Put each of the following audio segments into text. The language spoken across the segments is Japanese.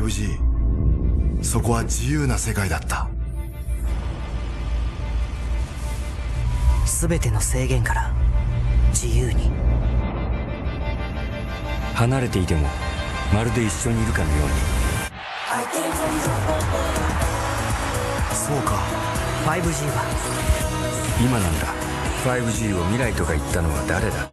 5G そこは自由な世界だった全ての制限から自由に離れていてもまるで一緒にいるかのようにそうか 5G は今なんだ 5G を未来とか言ったのは誰だ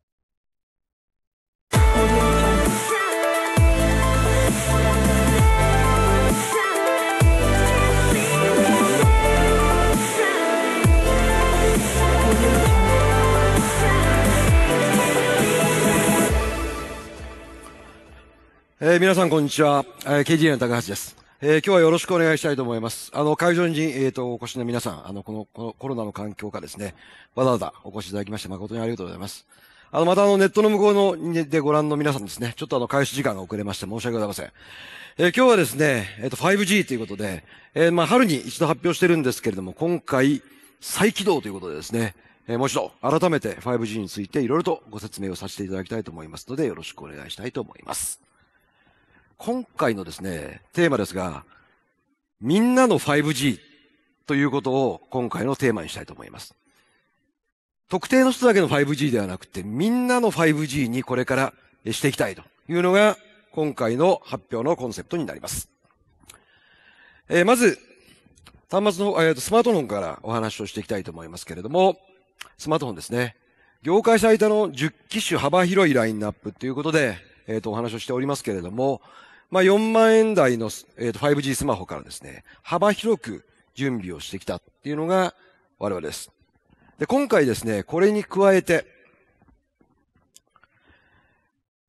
えー、皆さんこんにちは。えー、k g の高橋です。えー、今日はよろしくお願いしたいと思います。あの、会場に、えっ、ー、と、お越しの皆さん、あの、この、このコロナの環境下ですね、わざわざお越しいただきまして誠にありがとうございます。あの、またあの、ネットの向こうの、ね、でご覧の皆さんですね、ちょっとあの、開始時間が遅れまして申し訳ございません。えー、今日はですね、えっ、ー、と、5G ということで、えー、まあ、春に一度発表してるんですけれども、今回、再起動ということでですね、えー、もう一度、改めて 5G についていろいろとご説明をさせていただきたいと思いますので、よろしくお願いしたいと思います。今回のですね、テーマですが、みんなの 5G ということを今回のテーマにしたいと思います。特定の人だけの 5G ではなくて、みんなの 5G にこれからしていきたいというのが、今回の発表のコンセプトになります。えー、まず、端末の、えー、スマートフォンからお話をしていきたいと思いますけれども、スマートフォンですね。業界最多の10機種幅広いラインナップということで、えっ、ー、と、お話をしておりますけれども、まあ、4万円台の、えー、と 5G スマホからですね、幅広く準備をしてきたっていうのが我々です。で、今回ですね、これに加えて、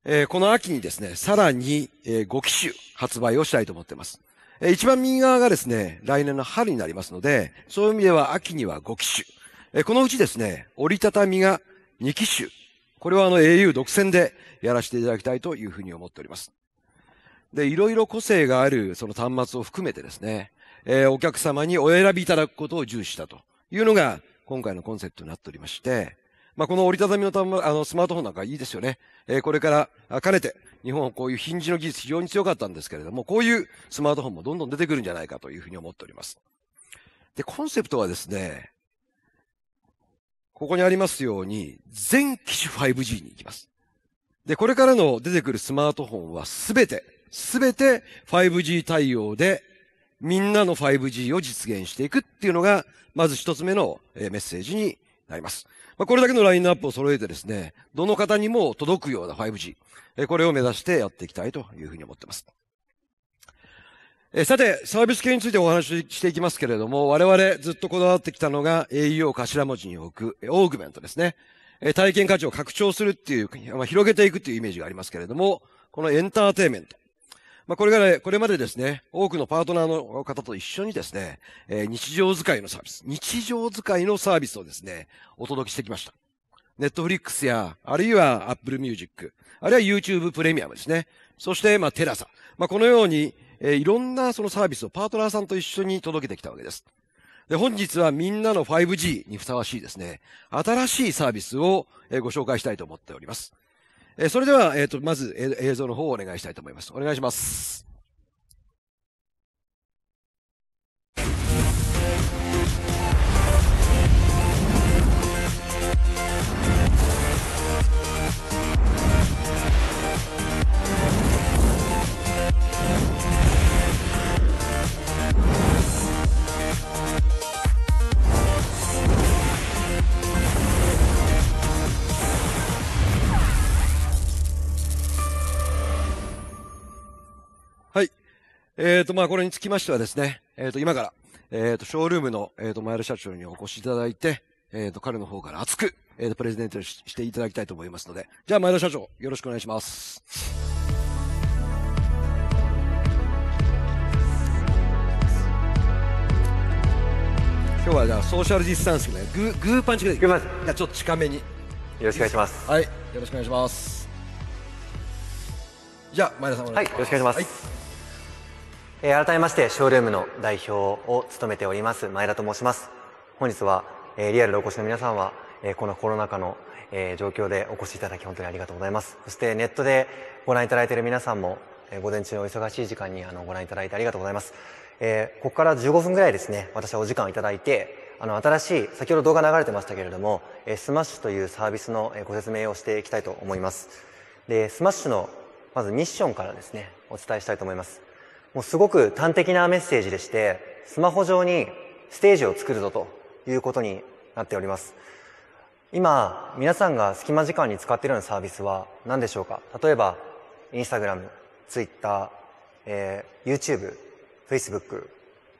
えー、この秋にですね、さらに、えー、5機種発売をしたいと思っています。えー、一番右側がですね、来年の春になりますので、そういう意味では秋には5機種。えー、このうちですね、折りたたみが2機種。これはあの au 独占でやらせていただきたいというふうに思っております。で、いろいろ個性があるその端末を含めてですね、えー、お客様にお選びいただくことを重視したというのが、今回のコンセプトになっておりまして、まあ、この折りたたみのた、ま、あの、スマートフォンなんかいいですよね。えー、これから、かねて、日本はこういうヒンジの技術非常に強かったんですけれども、こういうスマートフォンもどんどん出てくるんじゃないかというふうに思っております。で、コンセプトはですね、ここにありますように、全機種 5G に行きます。で、これからの出てくるスマートフォンはすべてすべて 5G 対応で、みんなの 5G を実現していくっていうのが、まず一つ目のメッセージになります。まあ、これだけのラインナップを揃えてですね、どの方にも届くような 5G、これを目指してやっていきたいというふうに思っています。えさて、サービス系についてお話ししていきますけれども、我々ずっとこだわってきたのが AU を頭文字に置く、オーグメントですね。え体験価値を拡張するっていう、まあ、広げていくっていうイメージがありますけれども、このエンターテイメント。まあ、これから、これまでですね、多くのパートナーの方と一緒にですね、えー、日常使いのサービス、日常使いのサービスをですね、お届けしてきました。ネットフリックスや、あるいは Apple Music、あるいは YouTube プレミアムですね。そして、まあ、テラサ。まあ、このように、えー、いろんなそのサービスをパートナーさんと一緒に届けてきたわけです。で、本日はみんなの 5G にふさわしいですね、新しいサービスを、えご紹介したいと思っております。えー、それでは、えっ、ー、と、まず、えー、映像の方をお願いしたいと思います。お願いします。えっ、ー、と、まあ、これにつきましてはですね、えっ、ー、と、今から、えっ、ー、と、ショールームの、えっ、と、前田社長にお越しいただいて、えっ、と、彼の方から熱く、えっ、と、プレゼンンしていただきたいと思いますので、じゃあ、前田社長、よろしくお願いします。今日はじゃあ、ソーシャルディスタンスね、グー、グーパンチぐらい。グすじゃあ、ちょっと近めに。よろしくお願いします。はい、よろしくお願いします。じゃあ、前田さんお願いします。はい、よろしくお願いします。はいえ改めましてショールームの代表を務めております前田と申します本日は、えリアルでお越しの皆さんは、えこのコロナ禍の、え状況でお越しいただき本当にありがとうございますそしてネットでご覧いただいている皆さんも、え午前中のお忙しい時間にあのご覧いただいてありがとうございます、えここから15分ぐらいですね私はお時間をいただいてあの新しい先ほど動画流れてましたけれども、えスマッシュというサービスのご説明をしていきたいと思いますでスマッシュのまずミッションからですねお伝えしたいと思いますもうすごく端的なメッセージでして、スマホ上にステージを作るぞということになっております。今、皆さんが隙間時間に使っているようなサービスは何でしょうか例えば、インスタグラム、ツイッター、えー、YouTube、Facebook、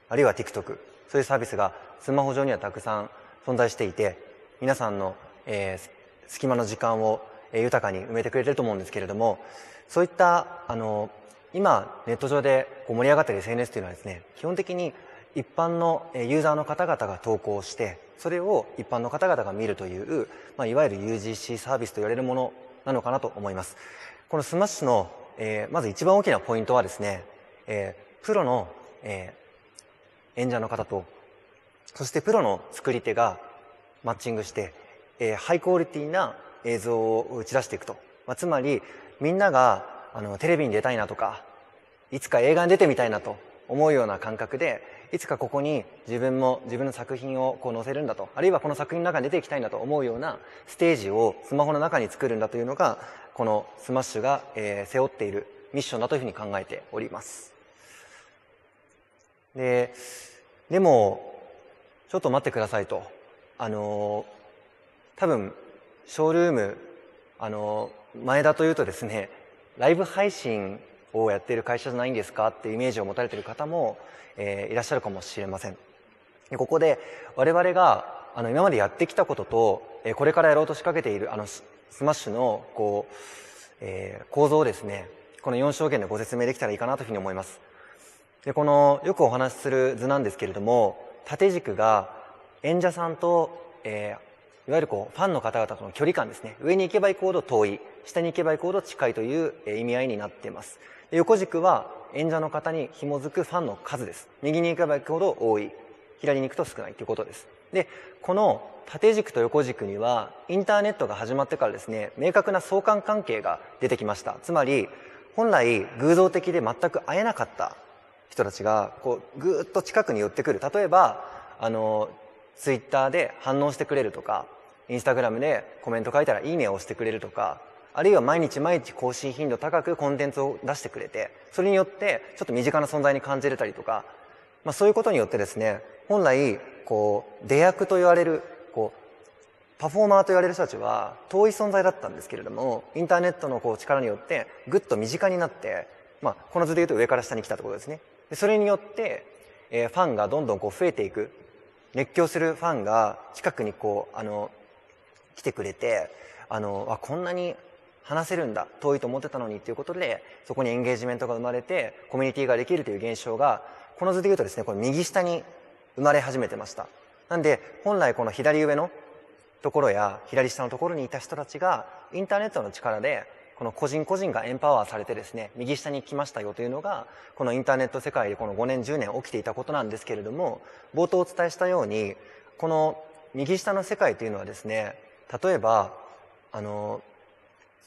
あるいは TikTok、そういうサービスがスマホ上にはたくさん存在していて、皆さんの、えー、隙間の時間を豊かに埋めてくれてると思うんですけれども、そういった、あの、今、ネット上でこう盛り上がってる SNS というのはですね、基本的に一般のユーザーの方々が投稿して、それを一般の方々が見るという、まあ、いわゆる UGC サービスと言われるものなのかなと思います。このスマッシュの、えー、まず一番大きなポイントはですね、えー、プロの、えー、演者の方と、そしてプロの作り手がマッチングして、えー、ハイクオリティな映像を打ち出していくと。まあ、つまり、みんながあの、テレビに出たいなとか、いつか映画に出てみたいなと思うような感覚で、いつかここに自分も自分の作品をこう載せるんだと、あるいはこの作品の中に出ていきたいなと思うようなステージをスマホの中に作るんだというのが、このスマッシュが、えー、背負っているミッションだというふうに考えております。で、でも、ちょっと待ってくださいと。あのー、多分、ショールーム、あのー、前田というとですね、ライブ配信をやっている会社じゃないんですかってイメージを持たれている方も、えー、いらっしゃるかもしれません。ここで我々があの今までやってきたことと、えー、これからやろうと仕掛けているあのスマッシュのこう、えー、構造をですね、この4証言でご説明できたらいいかなというふうに思います。で、このよくお話しする図なんですけれども、縦軸が演者さんと、えー、いわゆるこうファンの方々との距離感ですね。上に行けば行くほど遠い。下に行けば行くほど近いという意味合いになっています。横軸は演者の方に紐づくファンの数です。右に行けば行くほど多い。左に行くと少ないということです。で、この縦軸と横軸には、インターネットが始まってからですね、明確な相関関係が出てきました。つまり、本来偶像的で全く会えなかった人たちが、こう、ぐーっと近くに寄ってくる。例えば、あの、ツイッターで反応してくれるとか、インスタグラムでコメント書いたらいいねを押してくれるとか、あるいは毎日毎日更新頻度高くコンテンツを出してくれて、それによってちょっと身近な存在に感じれたりとか、まあそういうことによってですね、本来、こう、出役と言われる、こう、パフォーマーと言われる人たちは遠い存在だったんですけれども、インターネットのこう力によってぐっと身近になって、まあこの図で言うと上から下に来たってことですね。でそれによって、えー、ファンがどんどんこう増えていく、熱狂するファンが近くにこう、あの、来てくれて、あの、あ、こんなに話せるんだ遠いと思ってたのにということでそこにエンゲージメントが生まれてコミュニティができるという現象がこの図でいうとですねこれ右下に生まれ始めてましたなんで本来この左上のところや左下のところにいた人たちがインターネットの力でこの個人個人がエンパワーされてですね右下に来ましたよというのがこのインターネット世界でこの5年10年起きていたことなんですけれども冒頭お伝えしたようにこの右下の世界というのはですね例えばあの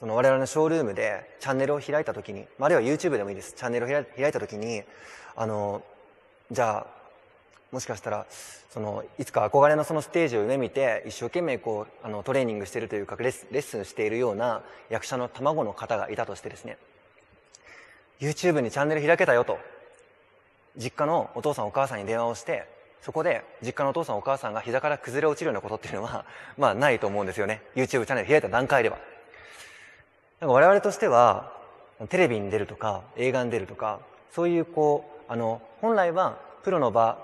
その我々のショールームでチャンネルを開いた時に、あるいは YouTube でもいいです。チャンネルを開いた時に、あの、じゃあ、もしかしたら、その、いつか憧れのそのステージを夢見て、一生懸命こう、あの、トレーニングしているというかレッ、レッスンしているような役者の卵の方がいたとしてですね、YouTube にチャンネル開けたよと、実家のお父さんお母さんに電話をして、そこで実家のお父さんお母さんが膝から崩れ落ちるようなことっていうのは、まあないと思うんですよね。YouTube チャンネル開いた段階では。なんか我々としては、テレビに出るとか、映画に出るとか、そういうこう、あの、本来はプロの場、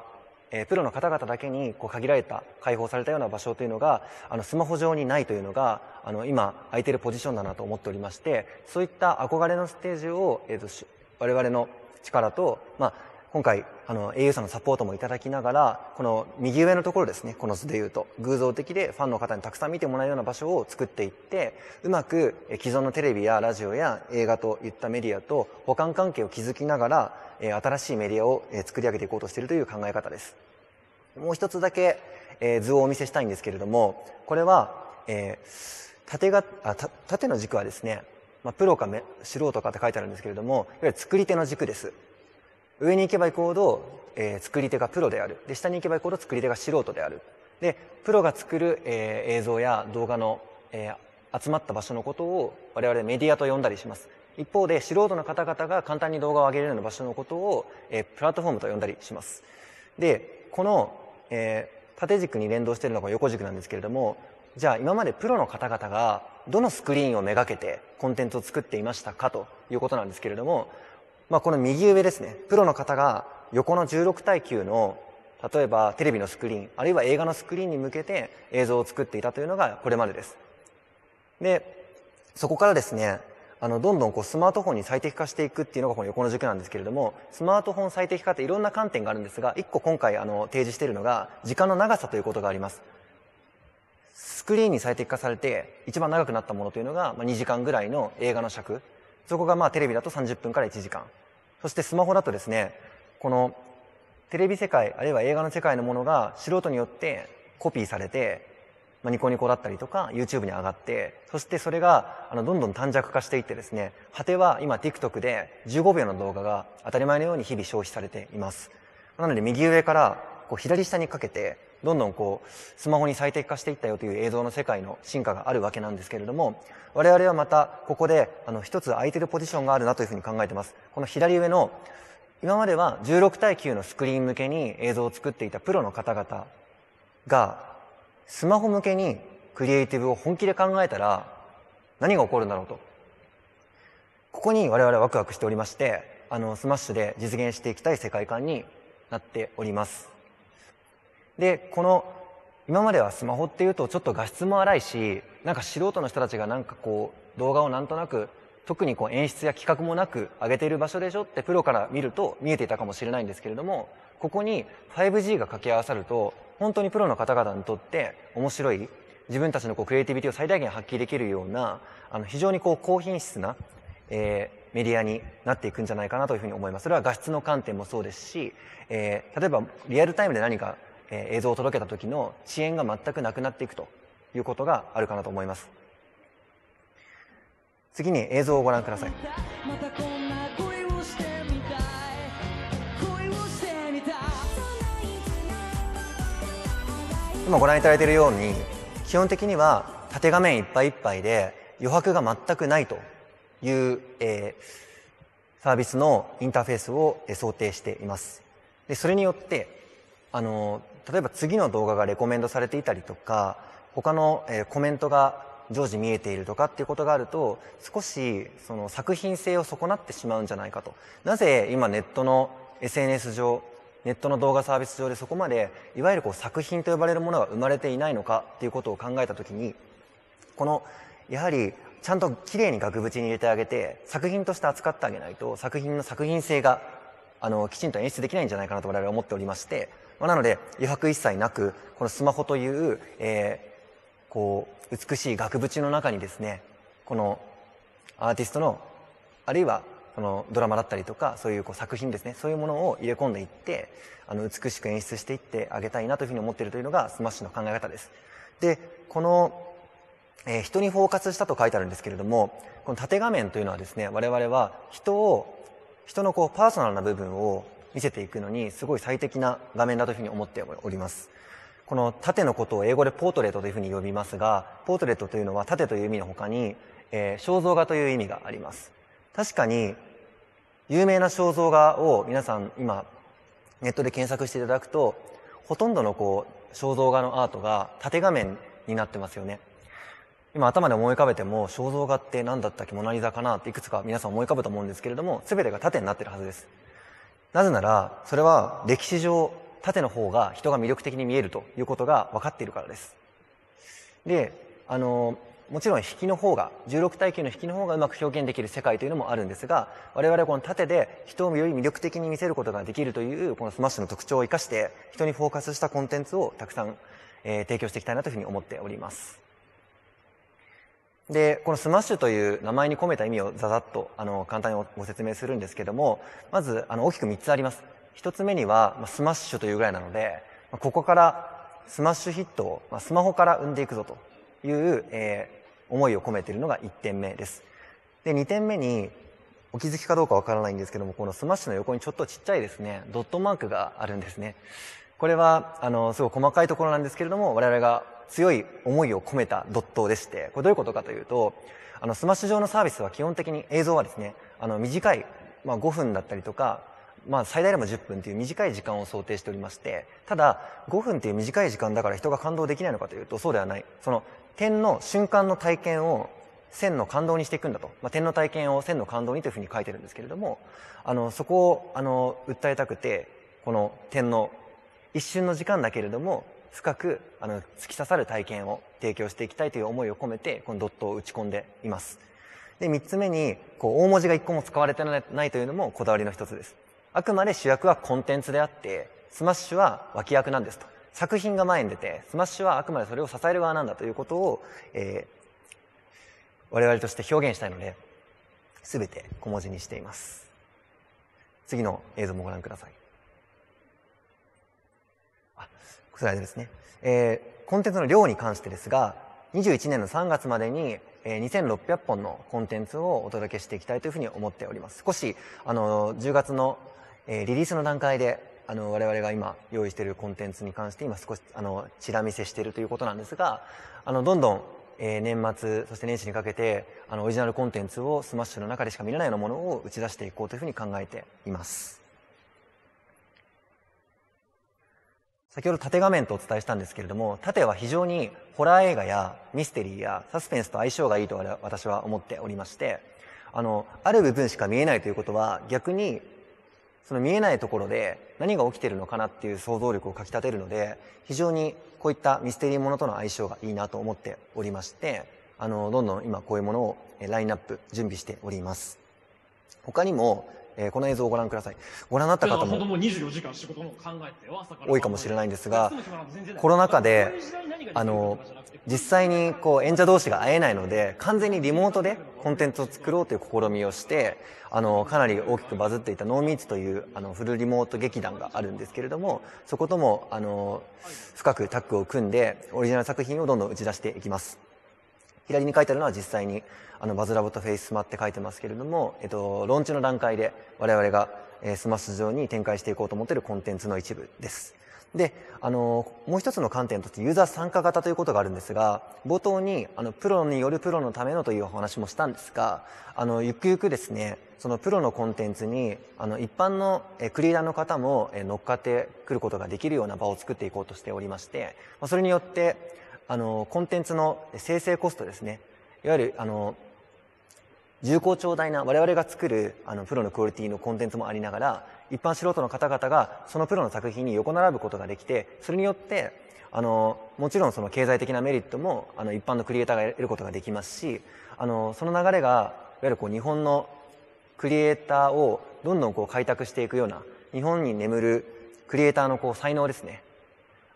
えー、プロの方々だけにこう限られた、解放されたような場所というのが、あの、スマホ上にないというのが、あの、今、空いてるポジションだなと思っておりまして、そういった憧れのステージを、えっ、ー、と、我々の力と、まあ、今回、あの、au さんのサポートもいただきながら、この右上のところですね、この図で言うと、偶像的でファンの方にたくさん見てもらうような場所を作っていって、うまく既存のテレビやラジオや映画といったメディアと補完関係を築きながら、新しいメディアを作り上げていこうとしているという考え方です。もう一つだけ、え図をお見せしたいんですけれども、これは、えー、縦があ縦の軸はですね、まあ、プロか素人かって書いてあるんですけれども、いわゆる作り手の軸です。上に行けば行くほど、えー、作り手がプロであるで下に行けば行くほど作り手が素人であるでプロが作る、えー、映像や動画の、えー、集まった場所のことを我々メディアと呼んだりします一方で素人の方々が簡単に動画を上げるような場所のことを、えー、プラットフォームと呼んだりしますでこの、えー、縦軸に連動しているのが横軸なんですけれどもじゃあ今までプロの方々がどのスクリーンをめがけてコンテンツを作っていましたかということなんですけれどもまあ、この右上ですね、プロの方が横の16対9の、例えばテレビのスクリーン、あるいは映画のスクリーンに向けて映像を作っていたというのがこれまでです。で、そこからですね、あの、どんどんこうスマートフォンに最適化していくっていうのがこの横の軸なんですけれども、スマートフォン最適化っていろんな観点があるんですが、一個今回あの、提示しているのが、時間の長さということがあります。スクリーンに最適化されて、一番長くなったものというのが、まあ、2時間ぐらいの映画の尺。そこがまあテレビだと30分から1時間。そしてスマホだとですね、このテレビ世界、あるいは映画の世界のものが素人によってコピーされて、まあ、ニコニコだったりとか YouTube に上がって、そしてそれがあのどんどん短尺化していってですね、果ては今 TikTok で15秒の動画が当たり前のように日々消費されています。なので右上からこう左下にかけてどんどんこう、スマホに最適化していったよという映像の世界の進化があるわけなんですけれども、我々はまたここで、あの、一つ空いてるポジションがあるなというふうに考えてます。この左上の、今までは16対9のスクリーン向けに映像を作っていたプロの方々が、スマホ向けにクリエイティブを本気で考えたら、何が起こるんだろうと。ここに我々はワクワクしておりまして、あの、スマッシュで実現していきたい世界観になっております。で、この、今まではスマホっていうとちょっと画質も荒いし、なんか素人の人たちがなんかこう、動画をなんとなく、特にこう演出や企画もなく上げている場所でしょってプロから見ると見えていたかもしれないんですけれども、ここに 5G が掛け合わさると、本当にプロの方々にとって面白い、自分たちのこうクリエイティビティを最大限発揮できるような、あの非常にこう高品質な、えー、メディアになっていくんじゃないかなというふうに思います。それは画質の観点もそうですし、えー、例えばリアルタイムで何かえ映像を届けた時の遅延が全くなくなっていくということがあるかなと思います次に映像をご覧ください今ご覧いただいているように基本的には縦画面いっぱいいっぱいで余白が全くないという、えー、サービスのインターフェースを想定しています。で、それによって、あの、例えば次の動画がレコメンドされていたりとか、他の、えコメントが常時見えているとかっていうことがあると、少しその作品性を損なってしまうんじゃないかと。なぜ今ネットの SNS 上、ネットの動画サービス上でそこまで、いわゆるこう作品と呼ばれるものが生まれていないのかっていうことを考えた時に、この、やはりちゃんと綺麗に額縁に入れてあげて、作品として扱ってあげないと、作品の作品性が、あの、きちんと演出できないんじゃないかなと我々は思っておりまして、まあ、なので、余白一切なく、このスマホという、えー、こう、美しい額縁の中にですね、このアーティストの、あるいはこのドラマだったりとか、そういうこう作品ですね、そういうものを入れ込んでいって、あの、美しく演出していってあげたいなというふうに思っているというのが、スマッシュの考え方です。で、この、えー、人にフォーカスしたと書いてあるんですけれども、この縦画面というのはですね、我々は人を、人のこうパーソナルな部分を見せていくのにすごい最適な画面だというふうに思っております。この縦のことを英語でポートレートというふうに呼びますが、ポートレートというのは縦という意味の他に、えー、肖像画という意味があります。確かに、有名な肖像画を皆さん今、ネットで検索していただくと、ほとんどのこう、肖像画のアートが縦画面になってますよね。今頭で思い浮かべても肖像画って何だったっけモナリザかなっていくつか皆さん思い浮かぶと思うんですけれども全てが縦になってるはずですなぜなら、それは歴史上、縦の方が人が魅力的に見えるということが分かっているからです。で、あの、もちろん引きの方が、16対9の引きの方がうまく表現できる世界というのもあるんですが、我々はこの縦で人をより魅力的に見せることができるという、このスマッシュの特徴を生かして、人にフォーカスしたコンテンツをたくさん、えー、提供していきたいなというふうに思っております。で、このスマッシュという名前に込めた意味をざざっと、あの、簡単にご説明するんですけども、まず、あの、大きく3つあります。1つ目には、まあ、スマッシュというぐらいなので、まあ、ここからスマッシュヒットを、まあ、スマホから生んでいくぞという、えー、思いを込めているのが1点目です。で、2点目に、お気づきかどうかわからないんですけども、このスマッシュの横にちょっとちっちゃいですね、ドットマークがあるんですね。これは、あの、すごい細かいところなんですけれども、我々が強い思いを込めたドットでして、これどういうことかというと、あの、スマッシュ上のサービスは基本的に映像はですね、あの、短い、まあ、5分だったりとか、まあ、最大でも10分という短い時間を想定しておりまして、ただ、5分という短い時間だから人が感動できないのかというと、そうではない。その、点の瞬間の体験を線の感動にしていくんだと。まあ、点の体験を線の感動にというふうに書いてるんですけれども、あの、そこを、あの、訴えたくて、この点の一瞬の時間だけれども、深くあの突き刺さる体験を提供していきたいという思いを込めてこのドットを打ち込んでいます。で、3つ目にこう大文字が1個も使われてないというのもこだわりの一つです。あくまで主役はコンテンツであって、スマッシュは脇役なんですと。作品が前に出て、スマッシュはあくまでそれを支える側なんだということを、えー、我々として表現したいので、全て小文字にしています。次の映像もご覧ください。スライドですね。えー、コンテンツの量に関してですが、21年の3月までに、え2600本のコンテンツをお届けしていきたいというふうに思っております。少し、あの、10月の、えリリースの段階で、あの、我々が今用意しているコンテンツに関して今少し、あの、チラ見せしているということなんですが、あの、どんどんえー、年末そして年始にかけてあのオリジナルコンテンツをスマッシュの中でしか見れないようなものを打ち出していこうというふうに考えています。先ほど縦画面とお伝えしたんですけれども、縦は非常にホラー映画やミステリーやサスペンスと相性がいいと私は思っておりまして、あの、ある部分しか見えないということは逆にその見えないところで何が起きてるのかなっていう想像力をかきたてるので、非常にこういったミステリーものとの相性がいいなと思っておりまして、あの、どんどん今こういうものをラインナップ準備しております。他にも、えー、この映像をご覧ください。ご覧になった方も多いかもしれないんですが、コロナ禍で、あの、実際にこう演者同士が会えないので、完全にリモートでコンテンツを作ろうという試みをして、あの、かなり大きくバズっていたノーミーツというあのフルリモート劇団があるんですけれども、そことも、あの、深くタッグを組んで、オリジナル作品をどんどん打ち出していきます。左に書いてあるのは実際にあの、バズラボとフェイスマって書いてますけれども、えっと、ローンチの段階で我々が、えスマッシュ上に展開していこうと思っているコンテンツの一部です。で、あの、もう一つの観点としてユーザー参加型ということがあるんですが、冒頭に、あの、プロによるプロのためのというお話もしたんですが、あの、ゆくゆくですね、そのプロのコンテンツに、あの、一般のクリーダーの方も乗っかってくることができるような場を作っていこうとしておりまして、それによって、あの、コンテンツの生成コストですね、いわゆる、あの、重厚長大な我々が作るあのプロのクオリティのコンテンツもありながら一般素人の方々がそのプロの作品に横並ぶことができてそれによってあのもちろんその経済的なメリットもあの一般のクリエイターが得ることができますしあのその流れがいわゆるこう日本のクリエイターをどんどんこう開拓していくような日本に眠るクリエイターのこう才能ですね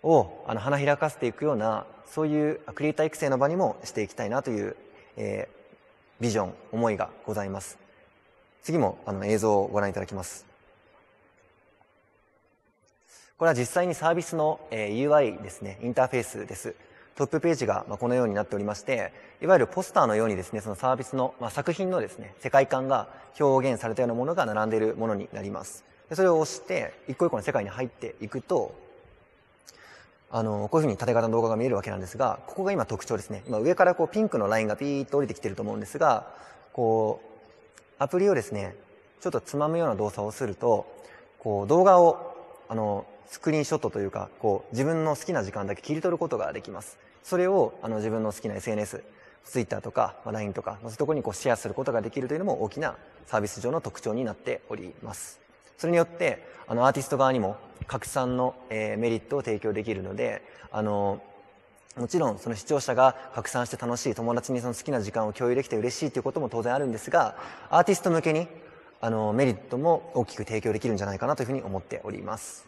をあの花開かせていくようなそういうクリエイター育成の場にもしていきたいなという、えー、ビジョン、思いがございます。次もあの映像をご覧いただきます。これは実際にサービスの、えー、UI ですね、インターフェースです。トップページが、まあ、このようになっておりまして、いわゆるポスターのようにですね、そのサービスの、まあ、作品のですね、世界観が表現されたようなものが並んでいるものになります。それを押して、一個一個の世界に入っていくと、あの、こういうふうに縦型の動画が見えるわけなんですが、ここが今特徴ですね。今上からこうピンクのラインがピーッと降りてきてると思うんですが、こう、アプリをですね、ちょっとつまむような動作をすると、こう動画を、あの、スクリーンショットというか、こう自分の好きな時間だけ切り取ることができます。それを、あの、自分の好きな SNS、Twitter とか、まあ、LINE とか、そういうところにこうシェアすることができるというのも大きなサービス上の特徴になっております。それによって、あの、アーティスト側にも拡散の、えー、メリットを提供できるので、あの、もちろんその視聴者が拡散して楽しい友達にその好きな時間を共有できて嬉しいということも当然あるんですがアーティスト向けにあのメリットも大きく提供できるんじゃないかなというふうに思っております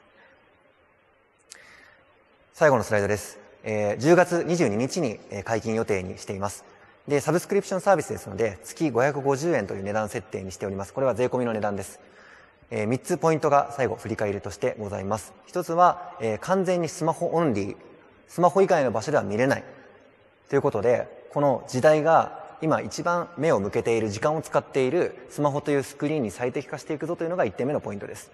最後のスライドです、えー、10月22日に解禁予定にしていますでサブスクリプションサービスですので月550円という値段設定にしておりますこれは税込みの値段ですえー、3つポイントが最後振り返りとしてございます。1つは、えー、完全にスマホオンリー、スマホ以外の場所では見れない。ということで、この時代が今一番目を向けている、時間を使っているスマホというスクリーンに最適化していくぞというのが1点目のポイントです。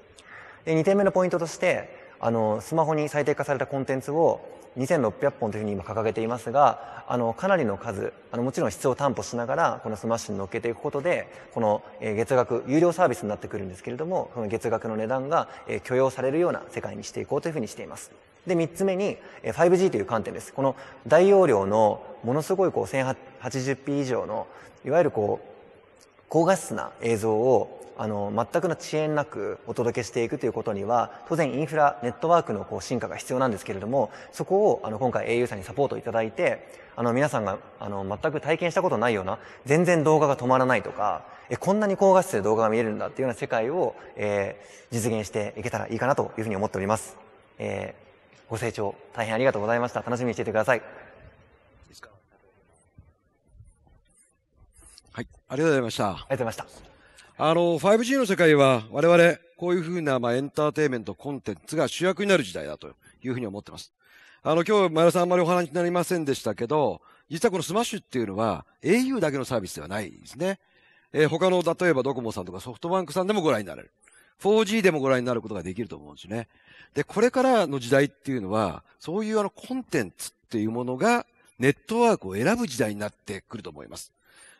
で2点目のポイントとして、あの、スマホに最適化されたコンテンツを2600本というふうに今掲げていますが、あの、かなりの数、あの、もちろん質を担保しながら、このスマッシュに乗っけていくことで、この、え月額、有料サービスになってくるんですけれども、この月額の値段が、え許容されるような世界にしていこうというふうにしています。で、3つ目に、え 5G という観点です。この大容量の、ものすごいこう、1080p 以上の、いわゆるこう、高画質な映像をあの全くの遅延なくお届けしていくということには当然インフラネットワークのこう進化が必要なんですけれどもそこをあの今回 au さんにサポートいただいてあの皆さんがあの全く体験したことないような全然動画が止まらないとかえこんなに高画質で動画が見えるんだっていうような世界を、えー、実現していけたらいいかなというふうに思っております、えー、ご清聴大変ありがとうございました楽しみにしていてくださいはいありがとうございましたありがとうございましたあの、5G の世界は我々、こういうふうな、まあ、エンターテイメント、コンテンツが主役になる時代だというふうに思ってます。あの、今日、前田さんあんまりお話になりませんでしたけど、実はこのスマッシュっていうのは au だけのサービスではないですね。えー、他の、例えばドコモさんとかソフトバンクさんでもご覧になれる。4G でもご覧になることができると思うんですね。で、これからの時代っていうのは、そういうあのコンテンツっていうものがネットワークを選ぶ時代になってくると思います。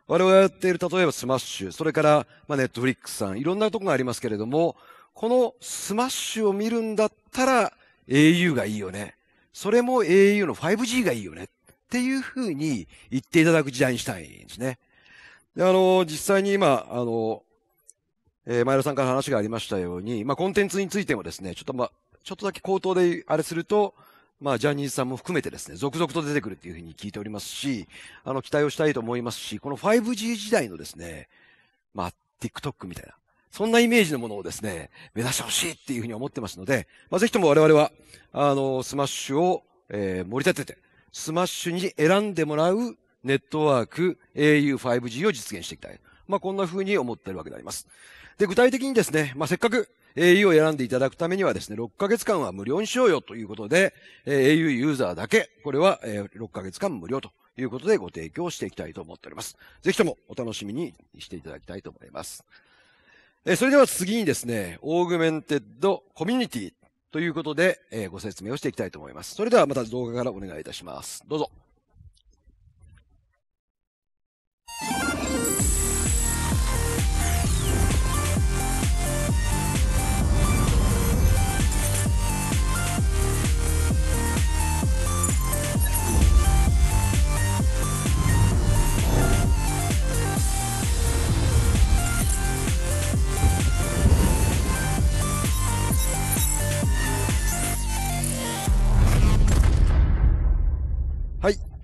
我々がやっている、例えばスマッシュ、それから、まあ、ネットフリックスさん、いろんなとこがありますけれども、このスマッシュを見るんだったら au がいいよね。それも au の 5G がいいよね。っていうふうに言っていただく時代にしたいんですね。で、あの、実際に今、あの、えー、前田さんから話がありましたように、まあ、コンテンツについてもですね、ちょっとまあ、ちょっとだけ口頭であれすると、まあ、ジャニーズさんも含めてですね、続々と出てくるっていうふうに聞いておりますし、あの、期待をしたいと思いますし、この 5G 時代のですね、まあ、TikTok みたいな、そんなイメージのものをですね、目指してほしいっていうふうに思ってますので、まあ、ぜひとも我々は、あの、スマッシュを、えー、盛り立てて、スマッシュに選んでもらうネットワーク au5G を実現していきたい。まあ、こんな風に思ってるわけであります。で、具体的にですね、まあ、せっかく au を選んでいただくためにはですね、6ヶ月間は無料にしようよということで、え au ユーザーだけ、これは、え6ヶ月間無料ということでご提供していきたいと思っております。ぜひともお楽しみにしていただきたいと思います。えそれでは次にですね、オーグメンテッドコミュニティということで、えご説明をしていきたいと思います。それではまた動画からお願いいたします。どうぞ。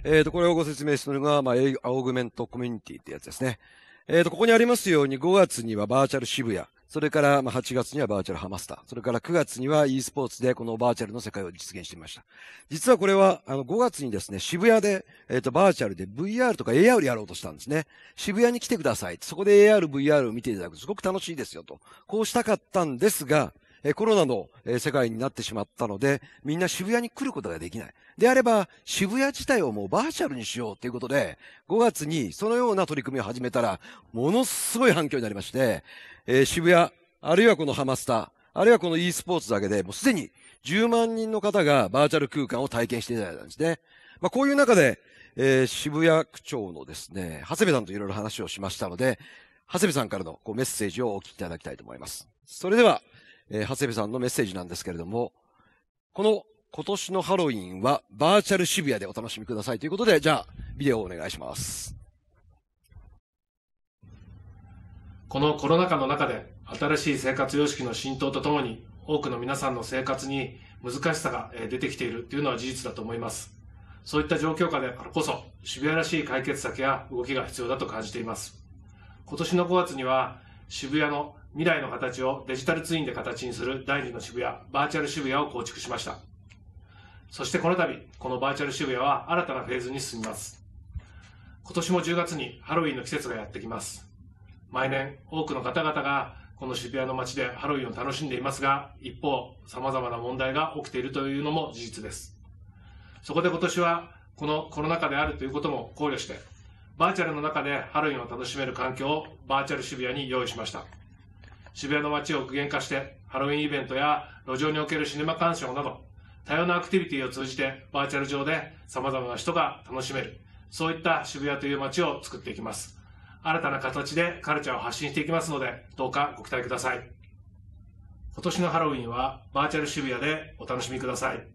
えっ、ー、と、これをご説明するのが、まあ、アオグメントコミュニティってやつですね。えっ、ー、と、ここにありますように、5月にはバーチャル渋谷、それから、まあ、8月にはバーチャルハマスタ、それから9月には e スポーツでこのバーチャルの世界を実現してみました。実はこれは、あの、5月にですね、渋谷で、えっ、ー、と、バーチャルで VR とか AR やろうとしたんですね。渋谷に来てください。そこで AR、VR を見ていただくとすごく楽しいですよと。こうしたかったんですが、えコロナの、え世界になってしまったので、みんな渋谷に来ることができない。であれば、渋谷自体をもうバーチャルにしようということで、5月にそのような取り組みを始めたら、ものすごい反響になりまして、え渋谷、あるいはこのハマスタ、あるいはこの e スポーツだけで、もうすでに10万人の方がバーチャル空間を体験していただいたんですね。まあ、こういう中で、えー、渋谷区長のですね、長谷部さんといろいろ話をしましたので、長谷部さんからのこうメッセージをお聞きいただきたいと思います。それでは、えー、長谷部さんのメッセージなんですけれども、この今年のハロウィンはバーチャル渋谷でお楽しみくださいということで、じゃあ、ビデオをお願いします。このコロナ禍の中で、新しい生活様式の浸透とともに、多くの皆さんの生活に難しさが出てきているというのは事実だと思います。そういった状況下だからこそ、渋谷らしい解決策や動きが必要だと感じています。今年の5月には、渋谷の未来の形をデジタルツインで形にする第二の渋谷、バーチャル渋谷を構築しました。そしてこの度、このバーチャル渋谷は新たなフェーズに進みます。今年も10月にハロウィンの季節がやってきます。毎年、多くの方々がこの渋谷の街でハロウィンを楽しんでいますが、一方、様々な問題が起きているというのも事実です。そこで今年は、このコロナ禍であるということも考慮して、バーチャルの中でハロウィンを楽しめる環境をバーチャル渋谷に用意しました。渋谷の街を具現化してハロウィンイベントや路上におけるシネマ鑑賞など多様なアクティビティを通じてバーチャル上で様々な人が楽しめるそういった渋谷という街を作っていきます新たな形でカルチャーを発信していきますのでどうかご期待ください今年のハロウィンはバーチャル渋谷でお楽しみください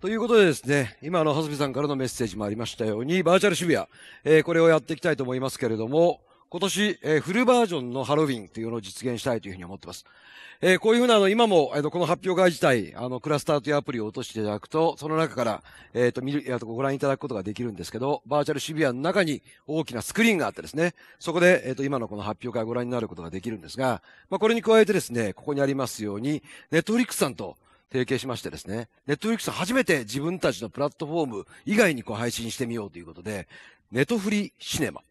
ということでですね、今のはずみさんからのメッセージもありましたように、バーチャル渋谷、えー、これをやっていきたいと思いますけれども、今年、えー、フルバージョンのハロウィンというのを実現したいというふうに思ってます。えー、こういうふうな、あの、今も、えっ、と、この発表会自体、あの、クラスターというアプリを落としていただくと、その中から、えっ、と、見る、えー、と、ご覧いただくことができるんですけど、バーチャル渋谷の中に大きなスクリーンがあってですね、そこで、えっ、と、今のこの発表会をご覧になることができるんですが、まあ、これに加えてですね、ここにありますように、ネットフリックスさんと、提携しましてですね、ネットフリックス初めて自分たちのプラットフォーム以外にこう配信してみようということで、ネトフリシネマ。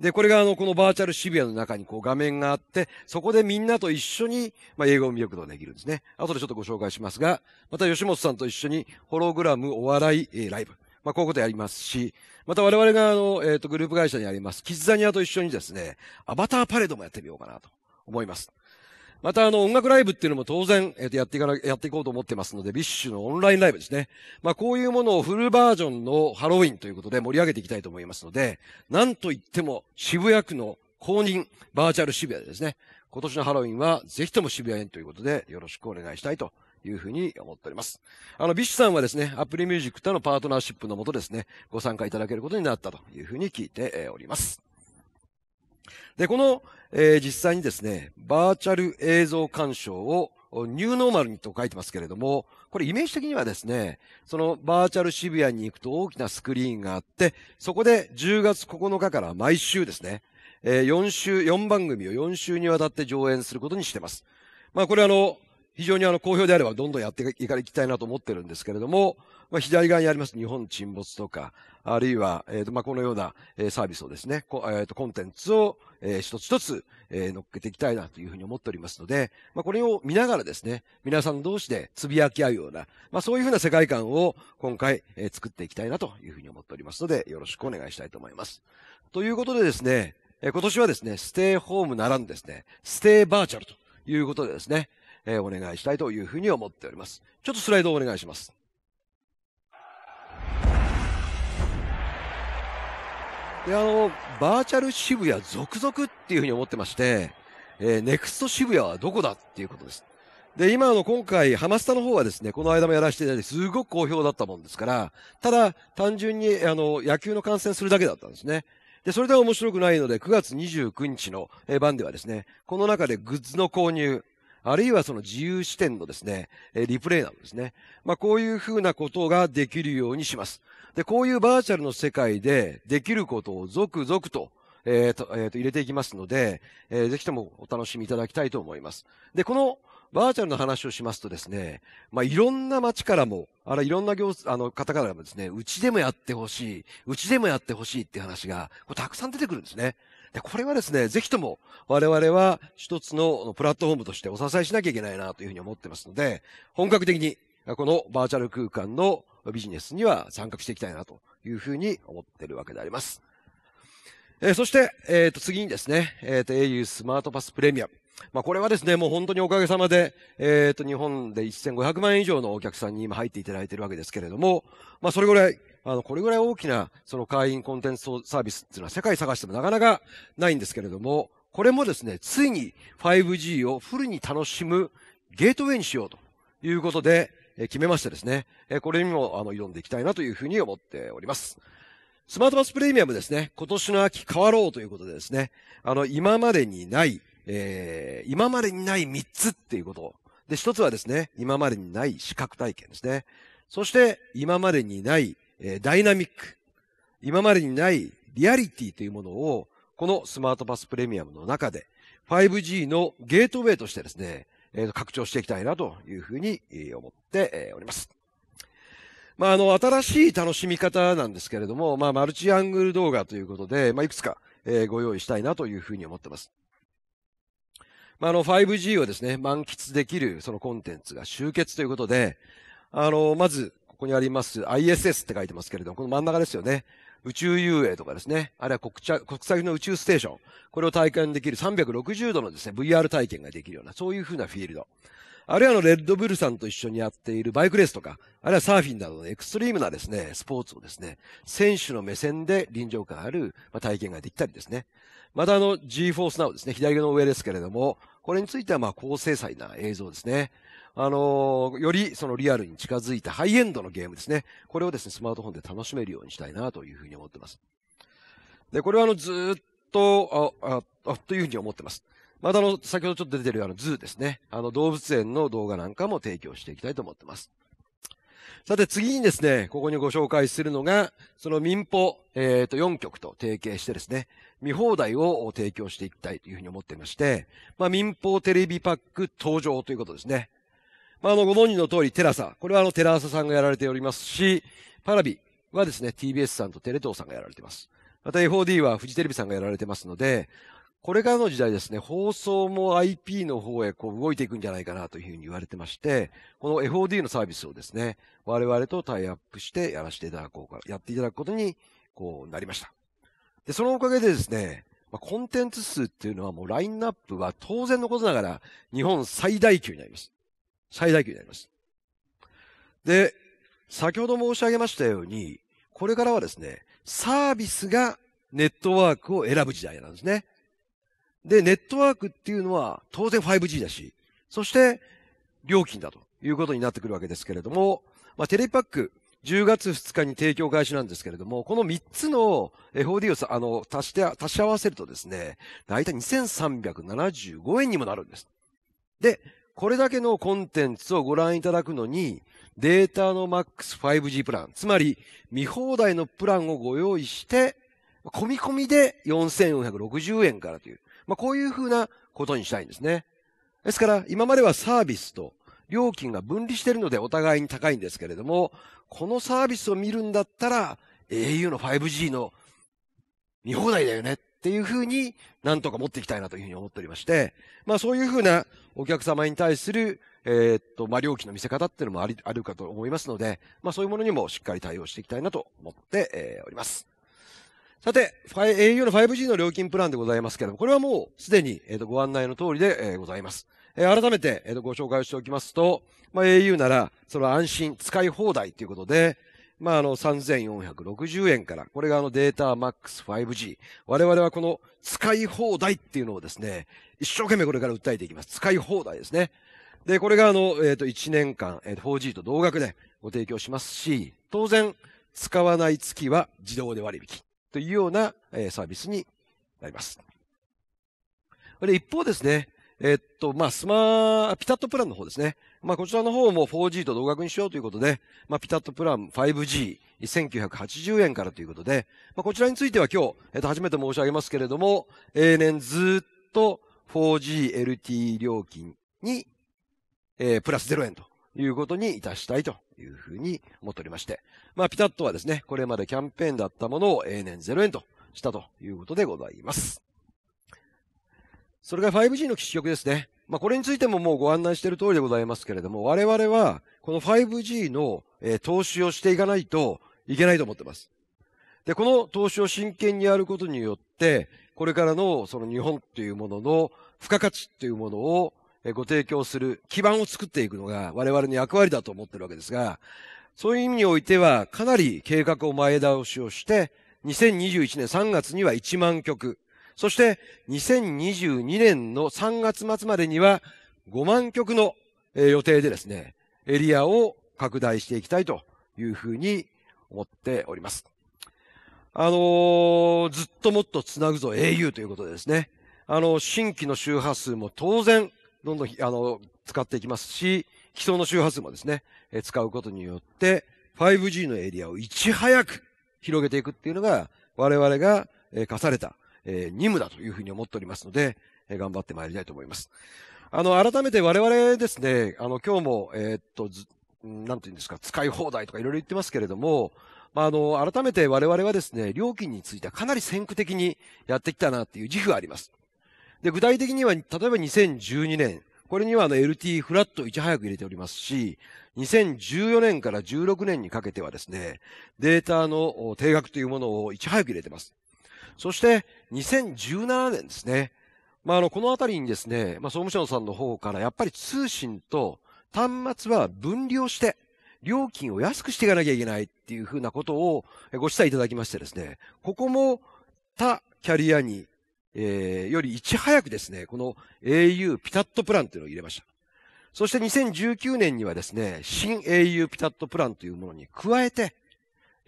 で、これがあの、このバーチャル渋谷の中にこう画面があって、そこでみんなと一緒に、まあ、映画を見ることができるんですね。後でちょっとご紹介しますが、また吉本さんと一緒にホログラムお笑い、えー、ライブ。まあ、こういうことやりますし、また我々があの、えっ、ー、と、グループ会社にあります、キッザニアと一緒にですね、アバターパレードもやってみようかなと思います。またあの音楽ライブっていうのも当然、えっ、と、やっていかな、やっていこうと思ってますので、ビッシュのオンラインライブですね。まあ、こういうものをフルバージョンのハロウィンということで盛り上げていきたいと思いますので、なんといっても渋谷区の公認バーチャル渋谷ですね。今年のハロウィンはぜひとも渋谷園ということでよろしくお願いしたいというふうに思っております。あの、ビッシュさんはですね、アプリミュージックとのパートナーシップのもとですね、ご参加いただけることになったというふうに聞いております。で、この、えー、実際にですね、バーチャル映像鑑賞をニューノーマルにと書いてますけれども、これイメージ的にはですね、そのバーチャル渋谷に行くと大きなスクリーンがあって、そこで10月9日から毎週ですね、えー、4週、4番組を4週にわたって上演することにしてます。まあこれあの、非常にあの好評であればどんどんやっていかいきたいなと思ってるんですけれども、まあ、左側にあります日本沈没とか、あるいは、えっ、ー、と、まあ、このような、えー、サービスをですね、こえっ、ー、と、コンテンツを、えー、一つ一つ、えー、乗っけていきたいなというふうに思っておりますので、まあ、これを見ながらですね、皆さん同士でつぶやき合うような、まあ、そういうふうな世界観を今回、えー、作っていきたいなというふうに思っておりますので、よろしくお願いしたいと思います。ということでですね、えー、今年はですね、ステイホームならんですね、ステイバーチャルということでですね、えー、お願いしたいというふうに思っております。ちょっとスライドをお願いします。で、あの、バーチャル渋谷続々っていうふうに思ってまして、えー、ネクスト渋谷はどこだっていうことです。で、今の今回、ハマスタの方はですね、この間もやらせていただいて、すごく好評だったもんですから、ただ、単純に、あの、野球の観戦するだけだったんですね。で、それでは面白くないので、9月29日の番ではですね、この中でグッズの購入、あるいはその自由視点のですね、リプレイなんですね。まあ、こういうふうなことができるようにします。で、こういうバーチャルの世界でできることを続々と、えーと、えー、と入れていきますので、えー、ぜひともお楽しみいただきたいと思います。で、このバーチャルの話をしますとですね、まあ、いろんな街からも、あら、いろんな行、あの、方からもですね、うちでもやってほしい、うちでもやってほしいって話が、こうたくさん出てくるんですね。これはですね、ぜひとも我々は一つのプラットフォームとしてお支えしなきゃいけないなというふうに思ってますので、本格的にこのバーチャル空間のビジネスには参画していきたいなというふうに思ってるわけであります。えー、そして、えっ、ー、と、次にですね、えっ、ー、と、au スマートパスプレミアム。まあ、これはですね、もう本当におかげさまで、えっ、と、日本で1500万円以上のお客さんに今入っていただいているわけですけれども、まあ、それぐらい、あの、これぐらい大きな、その会員コンテンツサービスっていうのは世界探してもなかなかないんですけれども、これもですね、ついに 5G をフルに楽しむゲートウェイにしようということで、え決めましてですね、えこれにも、あの、挑んでいきたいなというふうに思っております。スマートバスプレミアムですね、今年の秋変わろうということでですね、あの、今までにない、えー、今までにない3つっていうこと。で、1つはですね、今までにない視覚体験ですね。そして、今までにないえダイナミック、今までにないリアリティというものを、このスマートパスプレミアムの中で、5G のゲートウェイとしてですね、えー、拡張していきたいなというふうに思っております。まあ、あの、新しい楽しみ方なんですけれども、まあ、マルチアングル動画ということで、まあ、いくつか、えー、ご用意したいなというふうに思ってます。まあ、あの、5G をですね、満喫できるそのコンテンツが集結ということで、あの、まず、ここにあります ISS って書いてますけれども、この真ん中ですよね。宇宙遊泳とかですね、あるいは国国際の宇宙ステーション、これを体験できる360度のですね、VR 体験ができるような、そういうふうなフィールド。あるいはのレッドブルさんと一緒にやっているバイクレースとか、あるいはサーフィンなどのエクストリームなですね、スポーツをですね、選手の目線で臨場感ある体験ができたりですね。またあの GForce Now ですね、左の上ですけれども、これについてはまあ高精細な映像ですね。あのー、よりそのリアルに近づいたハイエンドのゲームですね。これをですね、スマートフォンで楽しめるようにしたいなというふうに思ってます。で、これはあの、ずっと、あ、あ、あというふうに思ってます。またあの、先ほどちょっと出てるあの、ズーですね。あの、動物園の動画なんかも提供していきたいと思ってます。さて次にですね、ここにご紹介するのが、その民放、えっ、ー、と、4局と提携してですね、見放題を提供していきたいというふうに思っていまして、まあ、民放テレビパック登場ということですね。まあ、あの、ご存知の通り、テラサ。これはあの、テラサさんがやられておりますし、パラビはですね、TBS さんとテレ東さんがやられてます。また FOD はフジテレビさんがやられてますので、これからの時代ですね、放送も IP の方へこう動いていくんじゃないかなというふうに言われてまして、この FOD のサービスをですね、我々とタイアップしてやらせていただこうか、やっていただくことに、こう、なりました。で、そのおかげでですね、まコンテンツ数っていうのはもうラインナップは当然のことながら日本最大級になります。最大級になります。で、先ほど申し上げましたように、これからはですね、サービスがネットワークを選ぶ時代なんですね。で、ネットワークっていうのは当然 5G だし、そして料金だということになってくるわけですけれども、まあ、テレビパック、10月2日に提供開始なんですけれども、この3つの FOD をあの足して、足し合わせるとですね、だいたい2375円にもなるんです。で、これだけのコンテンツをご覧いただくのに、データの MAX5G プラン、つまり見放題のプランをご用意して、込み込みで4460円からという、まあ、こういうふうなことにしたいんですね。ですから、今まではサービスと料金が分離しているのでお互いに高いんですけれども、このサービスを見るんだったら、au の 5G の見放題だよねっっていうふうになんとか持っていきたいなというふうに思っておりまして、まあそういうふうなお客様に対する、えー、っと、まあ料金の見せ方っていうのもあり、あるかと思いますので、まあそういうものにもしっかり対応していきたいなと思って、えー、おります。さて、au の 5G の料金プランでございますけれども、これはもうすでに、えー、とご案内の通りで、えー、ございます。えー、改めて、えー、とご紹介をしておきますと、まあ、au なら、その安心、使い放題ということで、まあ、あの、3460円から、これがあの、データマックス 5G。我々はこの、使い放題っていうのをですね、一生懸命これから訴えていきます。使い放題ですね。で、これがあの、えっ、ー、と、1年間、えー、4G と同額でご提供しますし、当然、使わない月は自動で割引というような、えー、サービスになります。で、一方ですね、えー、っと、まあ、スマ、ピタットプランの方ですね。まあ、こちらの方も 4G と同額にしようということで、まあ、ピタッとプラン 5G、1980円からということで、まあ、こちらについては今日、えっと、初めて申し上げますけれども、永年ずっと 4GLT 料金に、えー、プラス0円ということにいたしたいというふうに思っておりまして、まあ、ピタッとはですね、これまでキャンペーンだったものを永年0円としたということでございます。それが 5G の基地局ですね。まあ、これについてももうご案内している通りでございますけれども、我々は、この 5G の、えー、投資をしていかないといけないと思ってます。で、この投資を真剣にやることによって、これからのその日本っていうものの付加価値っていうものをご提供する基盤を作っていくのが我々の役割だと思ってるわけですが、そういう意味においてはかなり計画を前倒しをして、2021年3月には1万曲、そして2022年の3月末までには5万曲の予定でですね、エリアを拡大していきたいというふうに思っております。あのー、ずっともっとつなぐぞ au ということでですね、あの、新規の周波数も当然、どんどん、あの、使っていきますし、既存の周波数もですね、使うことによって、5G のエリアをいち早く広げていくっていうのが、我々が、課されたえー、任務だというふうに思っておりますので、えー、頑張ってまいりたいと思います。あの、改めて我々ですね、あの、今日も、えー、っと、なんて言うんですか、使い放題とかいろいろ言ってますけれども、まあ、あの、改めて我々はですね、料金についてはかなり先駆的にやってきたなっていう自負があります。で、具体的には、例えば2012年、これにはあの LT フラットいち早く入れておりますし、2014年から16年にかけてはですね、データの定額というものをいち早く入れてます。そして2017年ですね。まあ、あの、このあたりにですね、まあ、総務省さんの方から、やっぱり通信と端末は分離をして、料金を安くしていかなきゃいけないっていうふうなことをご示唆いただきましてですね、ここも他キャリアに、えー、よりいち早くですね、この au ピタットプランというのを入れました。そして2019年にはですね、新 au ピタットプランというものに加えて、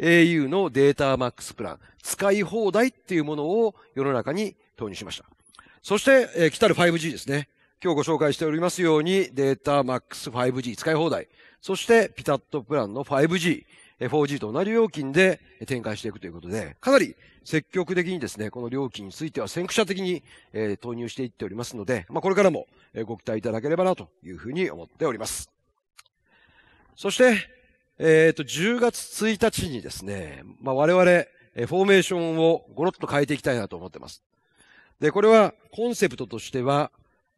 au のデータマックスプラン、使い放題っていうものを世の中に投入しました。そして、えー、来たる 5G ですね。今日ご紹介しておりますように、データマックス 5G 使い放題。そして、ピタットプランの 5G、4G と同じ料金で展開していくということで、かなり積極的にですね、この料金については先駆者的に、えー、投入していっておりますので、まあ、これからもご期待いただければなというふうに思っております。そして、えっ、ー、と、10月1日にですね、まあ、我々、えフォーメーションをゴロッと変えていきたいなと思ってます。で、これはコンセプトとしては、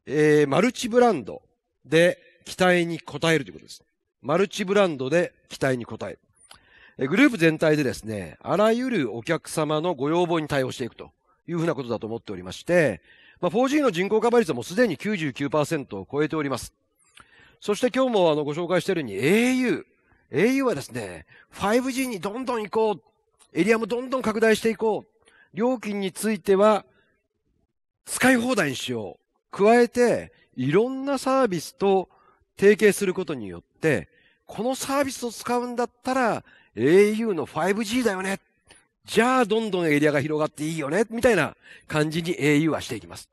えー、マルチブランドで期待に応えるということです。マルチブランドで期待に応える。えグループ全体でですね、あらゆるお客様のご要望に対応していくというふうなことだと思っておりまして、まあ、4G の人口カバー率はもうすでに99%を超えております。そして今日もあのご紹介してるように au、au はですね、5G にどんどん行こう。エリアもどんどん拡大していこう。料金については、使い放題にしよう。加えて、いろんなサービスと提携することによって、このサービスを使うんだったら、au の 5G だよね。じゃあ、どんどんエリアが広がっていいよね。みたいな感じに au はしていきます。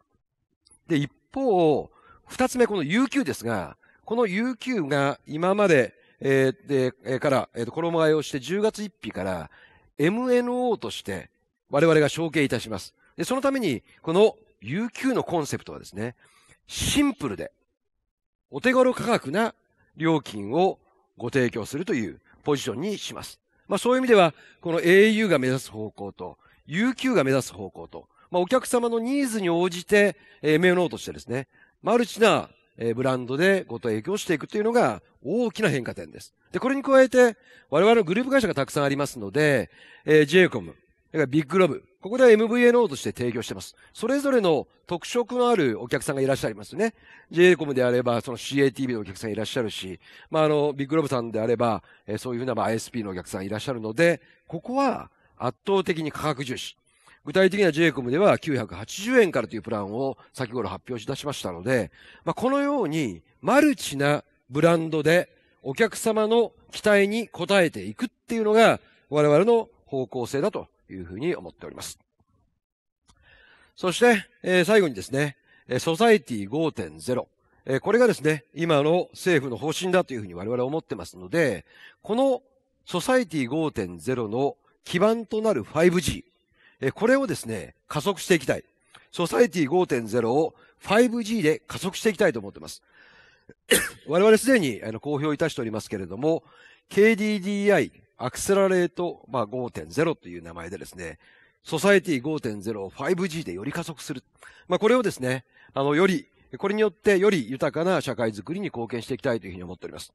で、一方、二つ目、この UQ ですが、この UQ が今までえー、で、えー、から、えー、衣替えをして10月1日から MNO として我々が承継いたします。で、そのために、この UQ のコンセプトはですね、シンプルで、お手頃価格な料金をご提供するというポジションにします。まあそういう意味では、この au が目指す方向と、UQ が目指す方向と、まあお客様のニーズに応じて、えー、名ノーとしてですね、マルチなえブランドでご提供していくというのが大きな変化点です。で、これに加えて、我々のグループ会社がたくさんありますので、えー、j c o m だからビッグロブ、ここでは MVNO として提供してます。それぞれの特色のあるお客さんがいらっしゃいますね。JCOM であれば、その CATV のお客さんいらっしゃるし、まあ、あの、ビッグロブさんであれば、えー、そういうふうな、まあ、ISP のお客さんいらっしゃるので、ここは圧倒的に価格重視。具体的には j イコムでは980円からというプランを先頃発表し出しましたので、まあ、このようにマルチなブランドでお客様の期待に応えていくっていうのが我々の方向性だというふうに思っております。そして、えー、最後にですね、ソサイティ5.0。えこれがですね、今の政府の方針だというふうに我々は思ってますので、このソサイティ5.0の基盤となる 5G。えこれをですね、加速していきたい。ソサイティ5.0を 5G で加速していきたいと思っています。我々すでにあの公表いたしておりますけれども、KDDI アクセラレート、まあ、5.0という名前でですね、ソサエティ5.0を 5G でより加速する。まあ、これをですね、あの、より、これによってより豊かな社会づくりに貢献していきたいというふうに思っております。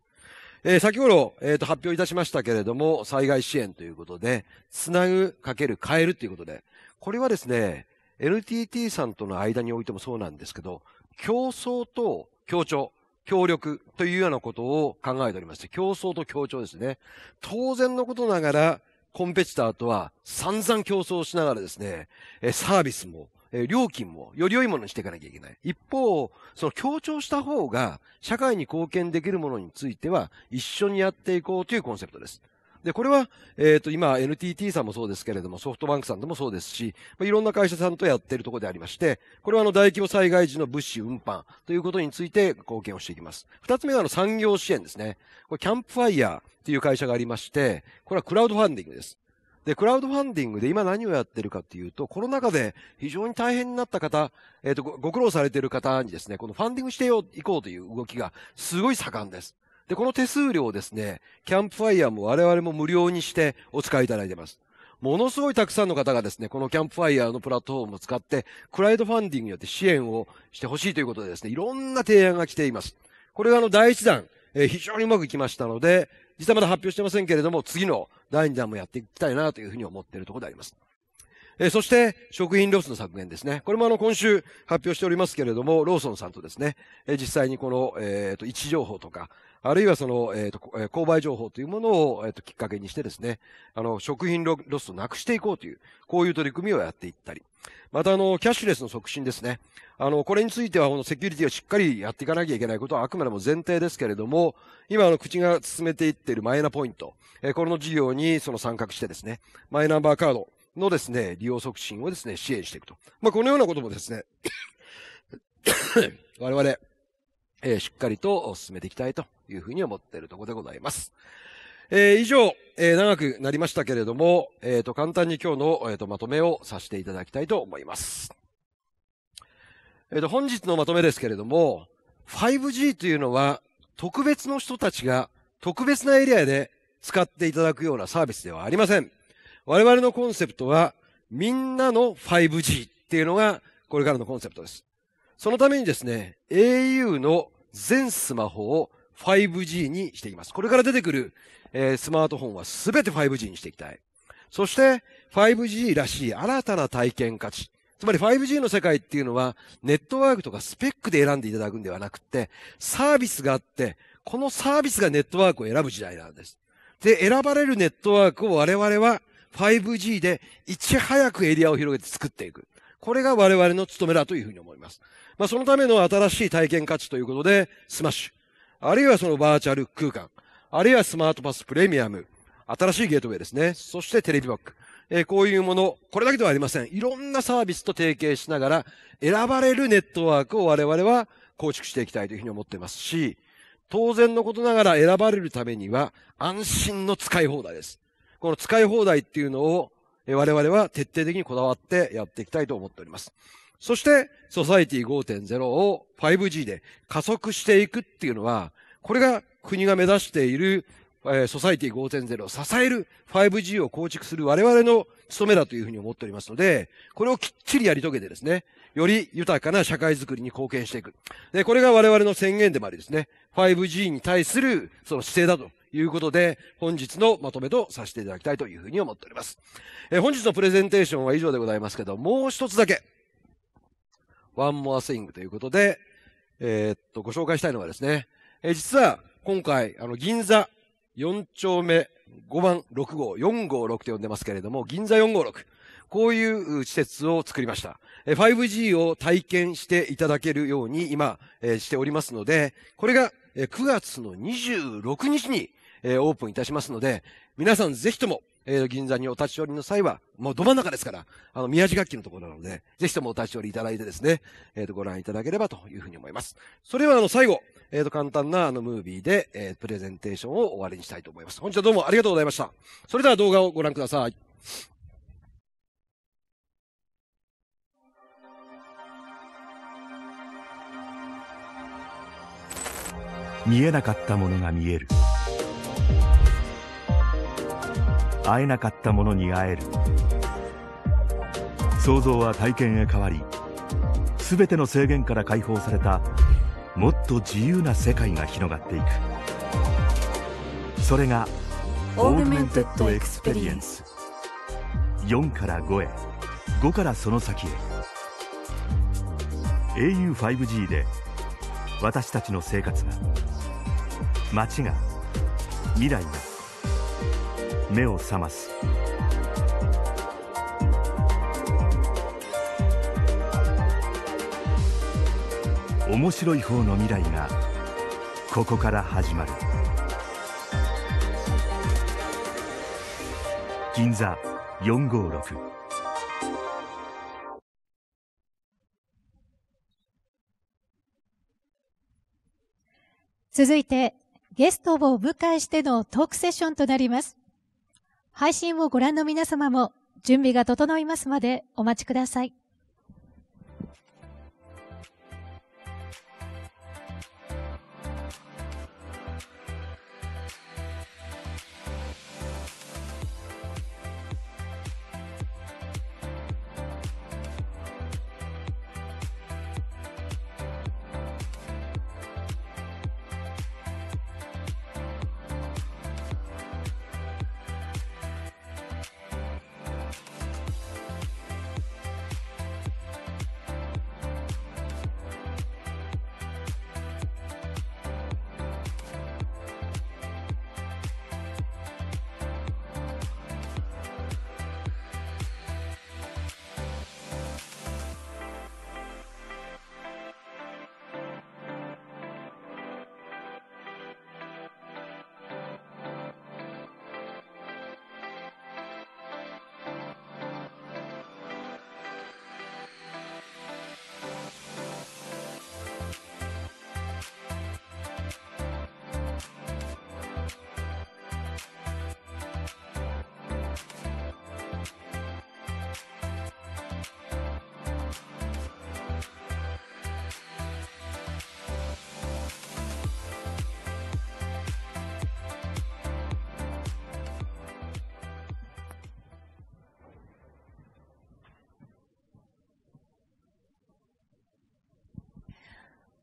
えー、先ど、えっ、ー、と、発表いたしましたけれども、災害支援ということで、つなぐかける変えるということで、これはですね、NTT さんとの間においてもそうなんですけど、競争と協調、協力というようなことを考えておりまして、競争と協調ですね。当然のことながら、コンペティターとは散々競争しながらですね、サービスも、え料金もより良いものにしていかなきゃいけない。一方、その強調した方が社会に貢献できるものについては一緒にやっていこうというコンセプトです。で、これは、えっ、ー、と、今、NTT さんもそうですけれども、ソフトバンクさんでもそうですし、まあ、いろんな会社さんとやっているところでありまして、これはあの、大規模災害時の物資運搬ということについて貢献をしていきます。二つ目があの、産業支援ですね。これ、キャンプファイヤーっていう会社がありまして、これはクラウドファンディングです。で、クラウドファンディングで今何をやってるかっていうと、コロナ禍で非常に大変になった方、えっ、ー、とご、ご苦労されてる方にですね、このファンディングしてよ、行こうという動きがすごい盛んです。で、この手数料をですね、キャンプファイヤーも我々も無料にしてお使いいただいてます。ものすごいたくさんの方がですね、このキャンプファイヤーのプラットフォームを使って、クラウドファンディングによって支援をしてほしいということでですね、いろんな提案が来ています。これがあの第一弾、えー、非常にうまくいきましたので、実際まだ発表してませんけれども、次の第2弾もやっていきたいなというふうに思っているところであります。えそして、食品ロスの削減ですね。これもあの、今週発表しておりますけれども、ローソンさんとですね、え実際にこの、えっ、ー、と、位置情報とか、あるいはその、えっ、ー、と、え購買情報というものを、えっ、ー、と、きっかけにしてですね、あの、食品ロスをなくしていこうという、こういう取り組みをやっていったり。また、あの、キャッシュレスの促進ですね。あの、これについては、このセキュリティをしっかりやっていかなきゃいけないことはあくまでも前提ですけれども、今、あの、口が進めていっているマイナポイント、えこの事業にその参画してですね、マイナンバーカードのですね、利用促進をですね、支援していくと。まあ、このようなこともですね 我々、えー、しっかりと進めていきたいというふうに思っているところでございます。えー、以上、えー、長くなりましたけれども、えっ、と、簡単に今日の、えーと、とまとめをさせていただきたいと思います。えっ、と、本日のまとめですけれども、5G というのは特別の人たちが特別なエリアで使っていただくようなサービスではありません。我々のコンセプトはみんなの 5G っていうのがこれからのコンセプトです。そのためにですね、au の全スマホを 5G にしていきます。これから出てくる、えー、スマートフォンはすべて 5G にしていきたい。そして 5G らしい新たな体験価値。つまり 5G の世界っていうのはネットワークとかスペックで選んでいただくんではなくてサービスがあってこのサービスがネットワークを選ぶ時代なんです。で、選ばれるネットワークを我々は 5G でいち早くエリアを広げて作っていく。これが我々の務めだというふうに思います。まあ、そのための新しい体験価値ということで、スマッシュ。あるいはそのバーチャル空間。あるいはスマートパスプレミアム。新しいゲートウェイですね。そしてテレビバック。えー、こういうもの、これだけではありません。いろんなサービスと提携しながら、選ばれるネットワークを我々は構築していきたいというふうに思っていますし、当然のことながら選ばれるためには、安心の使い放題です。この使い放題っていうのを、我々は徹底的にこだわってやっていきたいと思っております。そして、ソサイティ5.0を 5G で加速していくっていうのは、これが国が目指している、えー、ソサイティ5.0を支える 5G を構築する我々の務めだというふうに思っておりますので、これをきっちりやり遂げてですね、より豊かな社会づくりに貢献していく。で、これが我々の宣言でもありですね、5G に対するその姿勢だということで、本日のまとめとさせていただきたいというふうに思っております。えー、本日のプレゼンテーションは以上でございますけど、もう一つだけ。One More Thing ということで、えー、っと、ご紹介したいのはですね、えー、実は今回、あの、銀座4丁目5番6号、456って呼んでますけれども、銀座456。こういう施設を作りました。5G を体験していただけるように今、えー、しておりますので、これが9月の26日に、えー、オープンいたしますので、皆さんぜひともえー、銀座にお立ち寄りの際は、もうど真ん中ですから、あの、宮地楽器のところなので、ぜひともお立ち寄りいただいてですね、えっ、ー、と、ご覧いただければというふうに思います。それは、あの、最後、えっ、ー、と、簡単な、あの、ムービーで、えー、プレゼンテーションを終わりにしたいと思います。本日はどうもありがとうございました。それでは動画をご覧ください。見えなかったものが見える。会えなかったに会える想像は体験へ変わり全ての制限から解放されたもっと自由な世界が広がっていくそれがオーグメンテッドエクスペリエンス4から5へ5からその先へ au5G で私たちの生活が街が未来が目を覚ます面白い方の未来がここから始まる銀座456続いてゲストをお迎えしてのトークセッションとなります配信をご覧の皆様も準備が整いますまでお待ちください。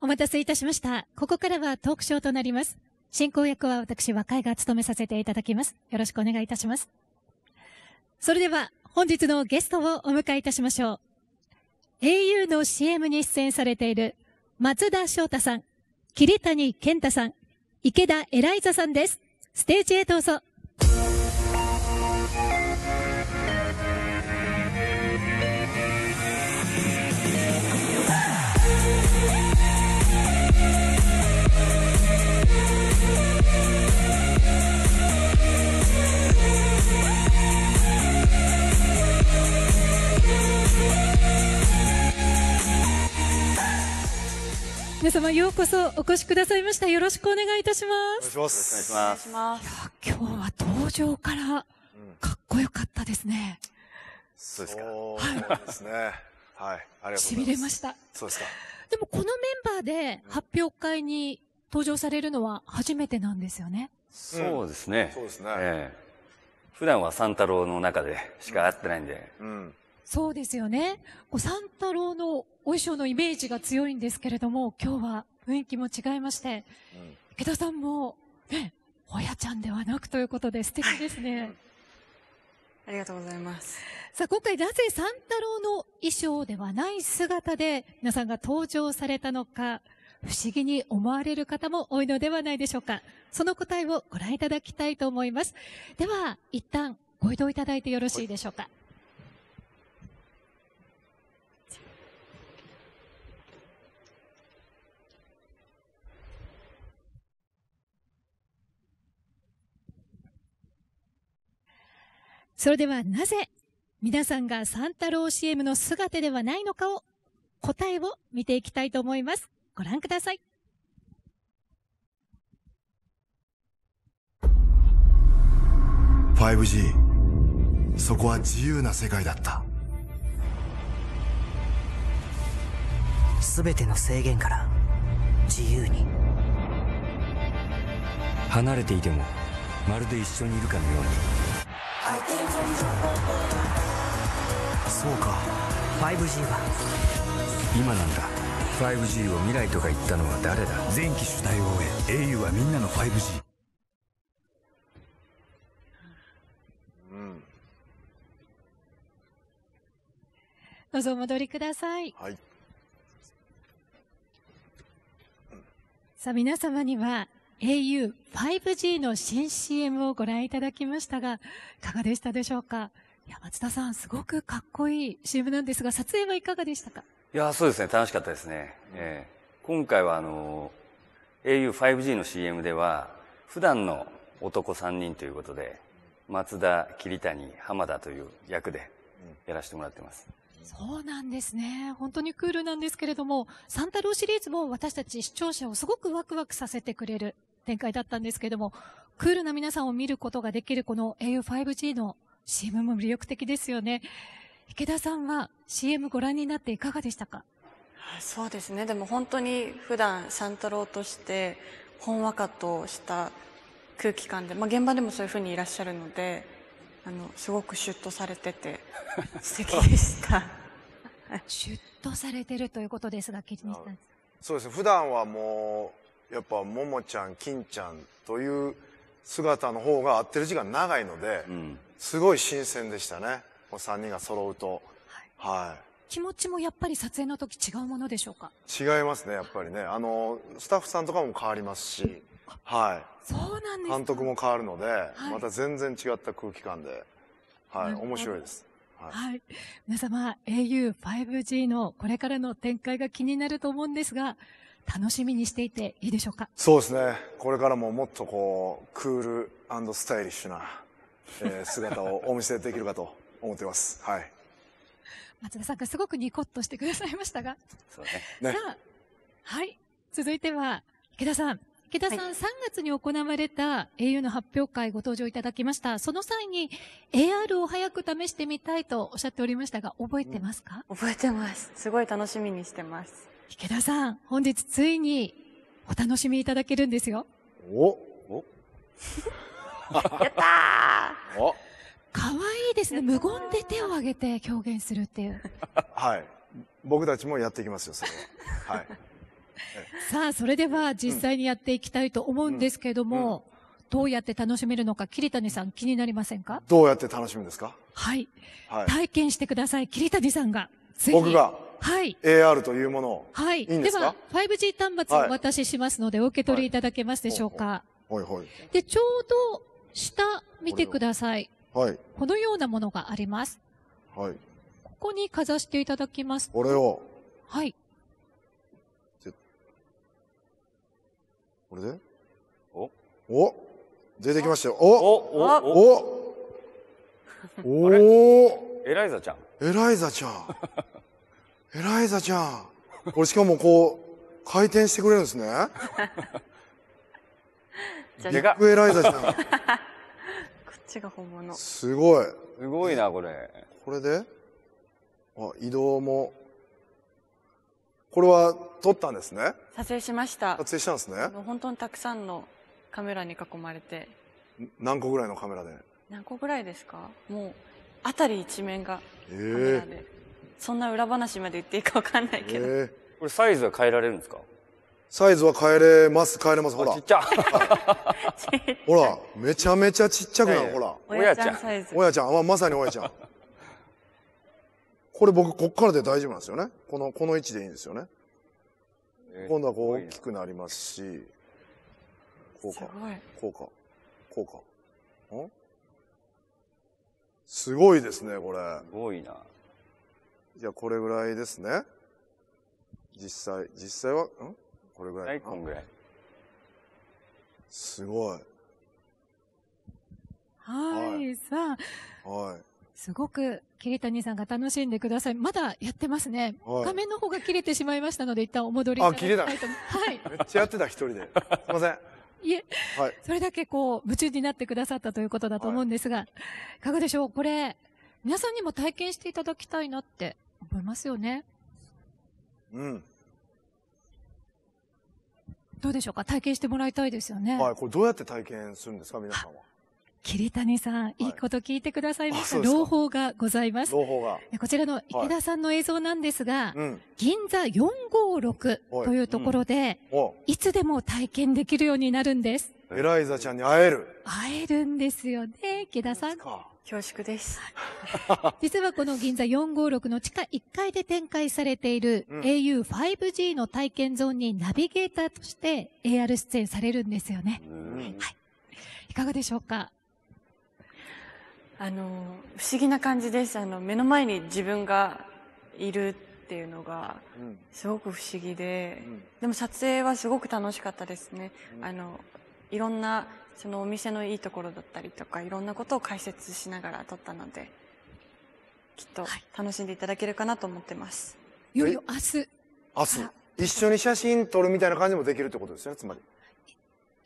お待たせいたしました。ここからはトークショーとなります。進行役は私、若井が務めさせていただきます。よろしくお願いいたします。それでは、本日のゲストをお迎えいたしましょう。au の CM に出演されている、松田翔太さん、桐谷健太さん、池田エライザさんです。ステージへどうぞ。皆様ようこそお越しくださいました。よろしくお願いいたします。よろしくお願いします。いや、今日は登場からかっこよかったですね。うん、そうですか。はい。ですね。はい。ありがとうございます。痺れました。そうですか。でもこのメンバーで発表会に登場されるのは初めてなんですよね。うん、そうですね。そうですね。えー、普段は三太郎の中でしか会ってないんで、うん、そうですよね。お三太郎のお衣装のイメージが強いんですけれども、今日は雰囲気も違いまして、うん、池田さんも、ね、ほやちゃんではなくということで素敵ですね。ありがとうございます。さあ、今回なぜ三太郎の衣装ではない姿で皆さんが登場されたのか、不思議に思われる方も多いのではないでしょうか。その答えをご覧いただきたいと思います。では、一旦ご移動いただいてよろしいでしょうか。はいそれではなぜ皆さんがサンタロー CM の姿ではないのかを答えを見ていきたいと思います。ご覧ください。5G そこは自由な世界だった全ての制限から自由に離れていてもまるで一緒にいるかのようにそうか 5G は今なんだ 5G を未来とか言ったのは誰だ前期主体を終え au はみんなの 5G どうぞお戻りください。はい、さあ皆様には au5G の新 CM をご覧いただきましたが、いかがでしたでしょうかいや、松田さん、すごくかっこいい CM なんですが、撮影はいかがでしたかいや、そうですね、楽しかったですね。えー、今回は、あの、au5G の CM では、普段の男3人ということで、松田、桐谷、浜田という役でやらせてもらってます。そうなんですね。本当にクールなんですけれども、サンタロ郎シリーズも私たち視聴者をすごくワクワクさせてくれる展開だったんですけれども、クールな皆さんを見ることができるこの au5G の CM も魅力的ですよね。池田さんは CM ご覧になっていかがでしたかそうですね。でも本当に普段三太郎としてほんわかとした空気感で、まあ、現場でもそういうふうにいらっしゃるので、あのすごくシュッとされてて 素敵でした。シュッとされてるということですが、気にしたんです。そうですね。普段はもうやっぱももちゃん金ちゃんという姿の方が合ってる時間長いので、うん、すごい新鮮でしたねお3人が揃うと、はい、はい、気持ちもやっぱり撮影の時違うものでしょうか違いますねやっぱりねあのスタッフさんとかも変わりますしはいそうなんです監督も変わるので、はい、また全然違った空気感ではい面白いですはい、はい、皆様 au5G のこれからの展開が気になると思うんですが楽しみにしていていいでしょうかそうですねこれからももっとこうクールスタイリッシュな、えー、姿をお見せできるかと思っています はい松田さんがすごくニコッとしてくださいましたがそうね、ね、さあはい続いては池田さん池田さん、はい、3月に行われた au の発表会ご登場いただきました。その際に AR を早く試してみたいとおっしゃっておりましたが、覚えてますか、うん、覚えてます。すごい楽しみにしてます。池田さん、本日ついにお楽しみいただけるんですよ。おお やったーおかわいですね。無言で手を挙げて表現するっていう。はい。僕たちもやっていきますよ、それは。はい。さあ、それでは実際にやっていきたいと思うんですけども、うんうん、どうやって楽しめるのか、桐谷さん気になりませんかどうやって楽しむんですか、はい、はい。体験してください、桐谷さんが。僕が。はい、AR というものを、はい、いいんですかでは 5G 端末をお渡ししますので、お受け取りいただけますでしょうか、はいはい、でちょうど下見てください、はい、このようなものがあります、はい、ここにかざしていただきますこれをはいこれでおお出てきましたよおおおおお おエライザちゃんエライザちゃん エライザちゃん。これしかもこう、回転してくれるんですね。ビッグエライザちゃん。こっちが本物。すごい。すごいな、これ。これであ、移動も。これは撮ったんですね。撮影しました。撮影したんですね。本当にたくさんのカメラに囲まれて。何個ぐらいのカメラで何個ぐらいですかもう、辺り一面がカメラで。えーそんな裏話まで言っていいかわかんないけど、えー、これサイズは変えられるんですかサイズは変えれます、変えれます、ほら。ちっちゃ。ほら、めちゃめちゃちっちゃくなる、ほら。おやちゃんサおやちゃん、まあ、まさにおやちゃん。これ僕、こっからで大丈夫なんですよね。この、この位置でいいんですよね。えー、今度はこう大きくなりますし、こうか、こうか、こうか。んすごいですね、これ。すごいな。じゃあこれぐらいですね。実際、実際は、んこれぐらい。はい、こんぐらい。すごい。はい、さあ。はい。すごく、桐谷さんが楽しんでください。まだやってますね。はい、画面の方が切れてしまいましたので、一旦お戻りあ、切れた。はい。めっちゃやってた、一人で。すいません。いえ、はい、それだけこう、夢中になってくださったということだと思うんですが、はい、いかがでしょうこれ、皆さんにも体験していただきたいなって思いますよね。うん。どうでしょうか体験してもらいたいですよね。はい、これどうやって体験するんですか皆さんは。桐谷さん、い、いこと聞いてくださいました。朗報がございます。朗報が。こちらの池田さんの映像なんですが、はい、銀座456というところで、うん、いつでも体験できるようになるんです。エライザちゃんに会える。会えるんですよね、池田さん。恐縮です。実はこの銀座456の地下1階で展開されている au5G の体験ゾーンにナビゲーターとして AR 出演されるんですよね。はい。いかがでしょうかあの、不思議な感じです。あの、目の前に自分がいるっていうのが、すごく不思議で、でも撮影はすごく楽しかったですね。あの、いろんなそのお店のいいところだったりとかいろんなことを解説しながら撮ったのできっと楽しんでいただけるかなと思ってます、いよいよ明日明日一緒に写真撮るみたいな感じもできるってことですよねつまり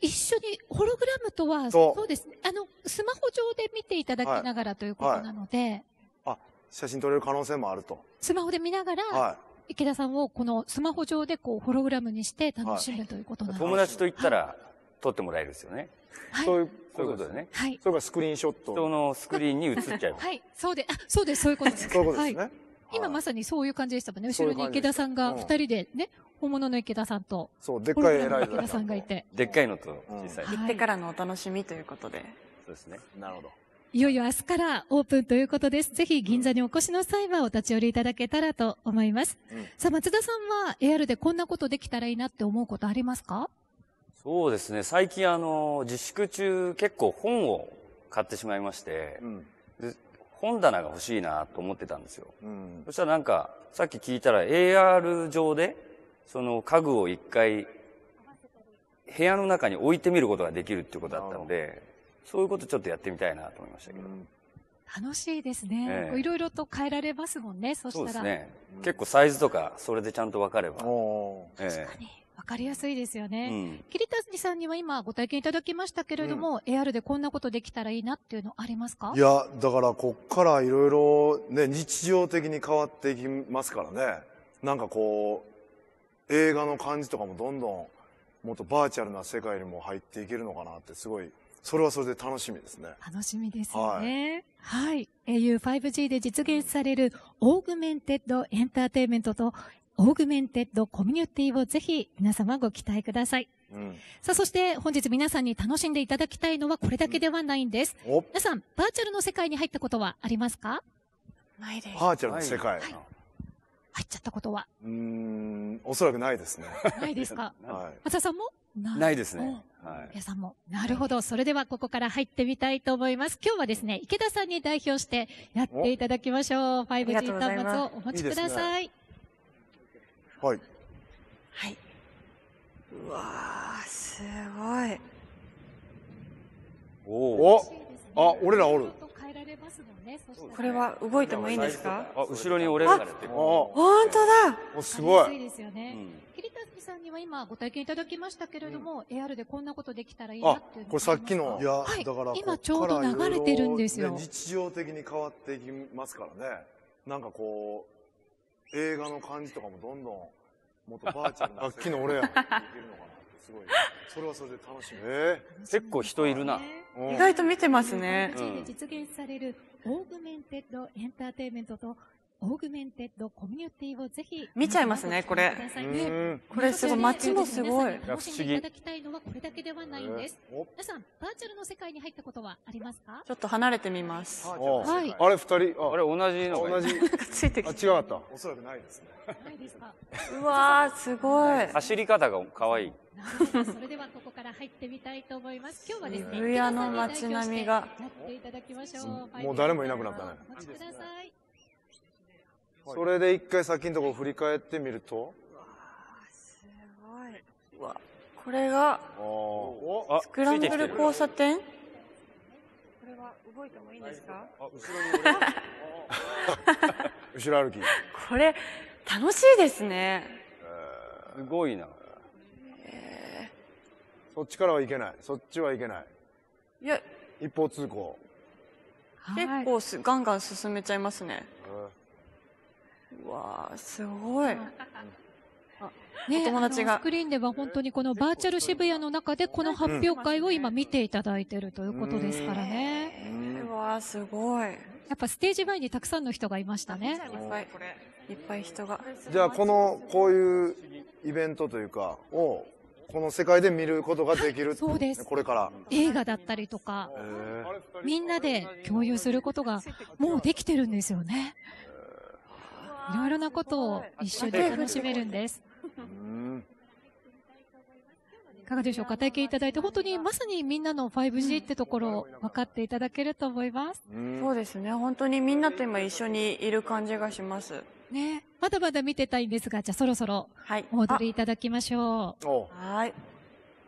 一緒にホログラムとはそうですねあのスマホ上で見ていただきながらということなので、はいあ写真撮れる可能性もあるとスマホで見ながら、はい池田さんをこのスマホ上でこうホログラムにして楽しむということなんです、友達と行ったら撮ってもらえるですよね。はい、そういうそういうことですね。はい。それがスクリーンショット。人のスクリーンに映っちゃいます。はい。そうで、あ、そうです、そういうことです。そういうことですね。はい、今まさにそういう感じでしたもんね。後ろに池田さんが二人でね、本物の池田さんと。そう、でっかい偉い池田さんがいて。でっかいのと小さい。行ってからのお楽しみということで。そうですね。なるほど。いよいよ明日からオープンということです。ぜひ銀座にお越しの際はお立ち寄りいただけたらと思います。さあ、松田さんは AR でこんなことできたらいいなって思うことありますかそうですね。最近あの、自粛中結構本を買ってしまいまして、うん、本棚が欲しいなと思ってたんですよ。うん、そしたらなんか、さっき聞いたら AR 上で、その家具を一回、部屋の中に置いてみることができるっていうことだったので、そういうことちょっとやってみたいなと思いましたけど。うん楽しいですね。いろいろと変えられますもんね、そしたら。そうですね。結構サイズとか、それでちゃんと分かれば。確かに。かりやすいですよね。うん、桐谷さんには今ご体験いただきましたけれども、うん、AR でこんなことできたらいいなっていうのありますかいや、だからこっからいろいろね、日常的に変わっていきますからね。なんかこう、映画の感じとかもどんどんもっとバーチャルな世界にも入っていけるのかなってすごいそれはそれで楽しみですね。楽しみですよね。はい。はい、au5G で実現されるオーグメンテッドエンターテイメントとオーグメンテッドコミュニティをぜひ皆様ご期待ください。うん、さあ、そして本日皆さんに楽しんでいただきたいのはこれだけではないんです。うん、皆さん、バーチャルの世界に入ったことはありますかないです。バーチャルの世界。はい、入っちゃったことはうん、おそらくないですね。ないですか。はい、松田さんもないですね。はい、皆さんも。なるほど。それではここから入ってみたいと思います。今日はですね、池田さんに代表してやっていただきましょう。5G 端末をお持ちください。いいはい。はい。うわー、すごい。おお。あ、俺らおる。これは動いてもいいんですか？あ、後ろに俺らが出てる。本当だ。お、すごい。いですよね。桐谷さんには今ご体験いただきましたけれども、AR でこんなことできたらいいなっていう。これさっきのいやだから今ちょうど流れてるんですよ。日常的に変わっていきますからね。なんかこう。映画の感じとかもどんどん元ばあバーチャルな楽器の俺やんいけるのかなってすごいそれはそれで楽しみ、えー、結構人いるな、意外と見てますね、うん、実現されるオーグメンテッドエンターテイメントとオーグメンテッドコミュニティをぜひ見ちゃいますねこれ、ね、これすごい街もすごい楽しんいただきたいのはこれだけではないんです、えー、皆さんバーチャルの世界に入ったことはありますかちょっと離れてみますはい。あれ二人あれ同じの同じついてきて違ったおそらくないですねないですかうわすごい走り方が可愛いそれではここから入ってみたいと思います。今日はですね、渋谷の街並みが。やっていただきましょう。もう誰もいなくなったね。お待ちください。それで一回先のところ振り返ってみると。すごい。わ、これが、スクランブル交差点これは動いてもいいんですかあ、後ろに後ろ歩き。これ、楽しいですね。すごいな。えそっちからはいけない。そっちはいけない。いや。一方通行。結構す、ガンガン進めちゃいますね。えーわあすごい。ね、友達がスクリーンでは本当にこのバーチャル渋谷の中でこの発表会を今見ていただいてるということですからね。うわあすごい。やっぱステージ前にたくさんの人がいましたね。いっぱい、いっぱい人が。じゃあこの、こういうイベントというか、を、この世界で見ることができる、そうですこれから映画だったりとかみんなで共有することがもうできてるんですよねいろいろなことを一緒に楽しめるんです。いかがでしょうか体験いただいて、本当にまさにみんなの 5G ってところを分かっていただけると思います。そうですね。本当にみんなと今一緒にいる感じがします。ね。まだまだ見てたいんですが、じゃあそろそろお戻りいただきましょう。はい。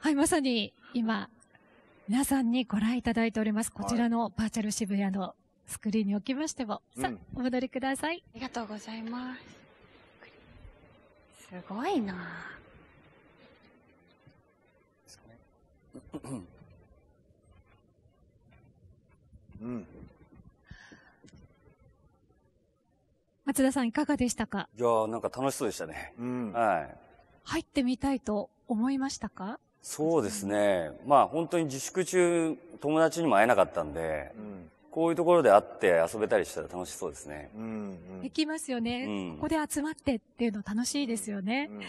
はい、まさに今、皆さんにご覧いただいております。こちらのバーチャル渋谷のスクリーンにおきましても、さあ、お戻りください。ありがとうございます。すごいなうん。松田さんいかがでしたかいやなんか楽しそうでしたね。うん。はい。入ってみたいと思いましたかそうですね。まあ本当に自粛中友達にも会えなかったんで、うん、こういうところで会って遊べたりしたら楽しそうですね。うんうん、できますよね、うん、ここで集まってっていうの楽しいですよね。うんうん、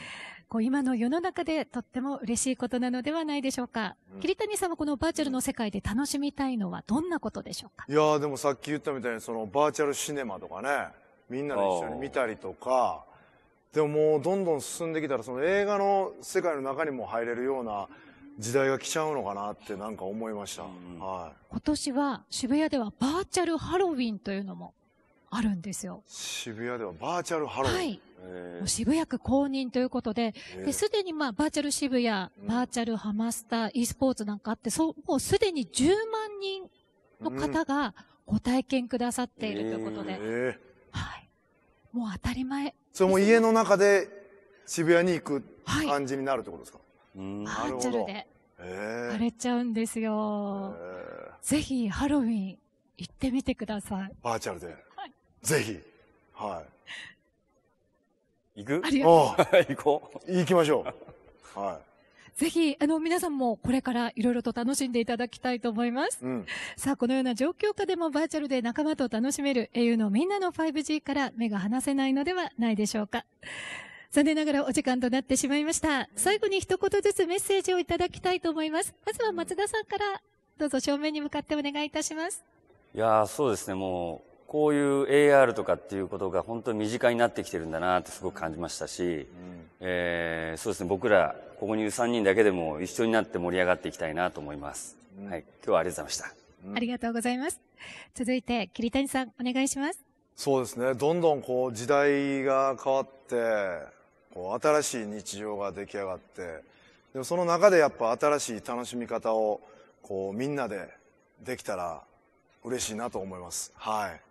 こう今の世の中でとっても嬉しいことなのではないでしょうか。桐谷さんはこのバーチャルの世界で楽しみたいのはどんなことでしょうかいやでもさっき言ったみたいにそのバーチャルシネマとかね、みんなで一緒に見たりとか、でももうどんどん進んできたらその映画の世界の中にも入れるような、時代が来ちゃうのかなってなんか思いました、はい、今年は渋谷ではバーチャルハロウィンというのもあるんですよ渋谷ではバーチャルハロウィン、はい、えー、渋谷区公認ということで、す、で、にまあバーチャル渋谷、バーチャルハマスター、うん、e スポーツなんかあって、そうもうすでに10万人の方がご体験くださっているということで、うんえー、はい、もう当たり前、ね、それも家の中で渋谷に行く感じになるってことですか、はいバーチャルで荒れちゃうんですよ。ぜひハロウィン行ってみてください。バーチャルで。はい、ぜひ。はい。行くありがとう。行こう。行きましょう。はい。ぜひ、あの、皆さんもこれからいろいろと楽しんでいただきたいと思います。うん、さあ、このような状況下でもバーチャルで仲間と楽しめる au のみんなの 5G から目が離せないのではないでしょうか。残念ながらお時間となってしまいました。最後に一言ずつメッセージをいただきたいと思います。まずは松田さんから、どうぞ正面に向かってお願いいたします。いやそうですね、もう、こういう AR とかっていうことが本当に身近になってきてるんだなってすごく感じましたし、うん、えー、そうですね、僕ら、ここにいる3人だけでも一緒になって盛り上がっていきたいなと思います。うん、はい、今日はありがとうございました。うん、ありがとうございます。続いて、桐谷さん、お願いします。そうですね、どんどんこう時代が変わって、こう新しい日常が出来上がってでその中でやっぱ新しい楽しみ方をこうみんなでできたら嬉しいなと思います。はい。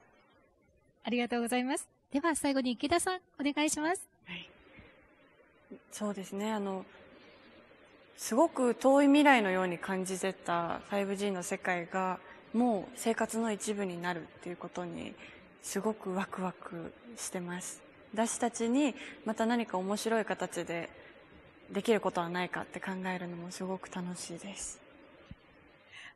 ありがとうございます。では最後に池田さんお願いします。はい。そうですね。あのすごく遠い未来のように感じてた 5G の世界がもう生活の一部になるっていうことにすごくワクワクしてます。私たちにまた何か面白い形でできることはないかって考えるのもすごく楽しいです。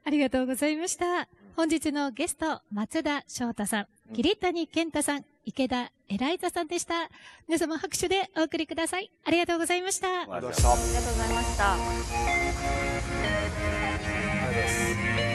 ありがとうございました。本日のゲスト、松田翔太さん、桐谷健太さん、池田エライザさんでした。皆様拍手でお送りください。ありがとうございました。ありがとうございました。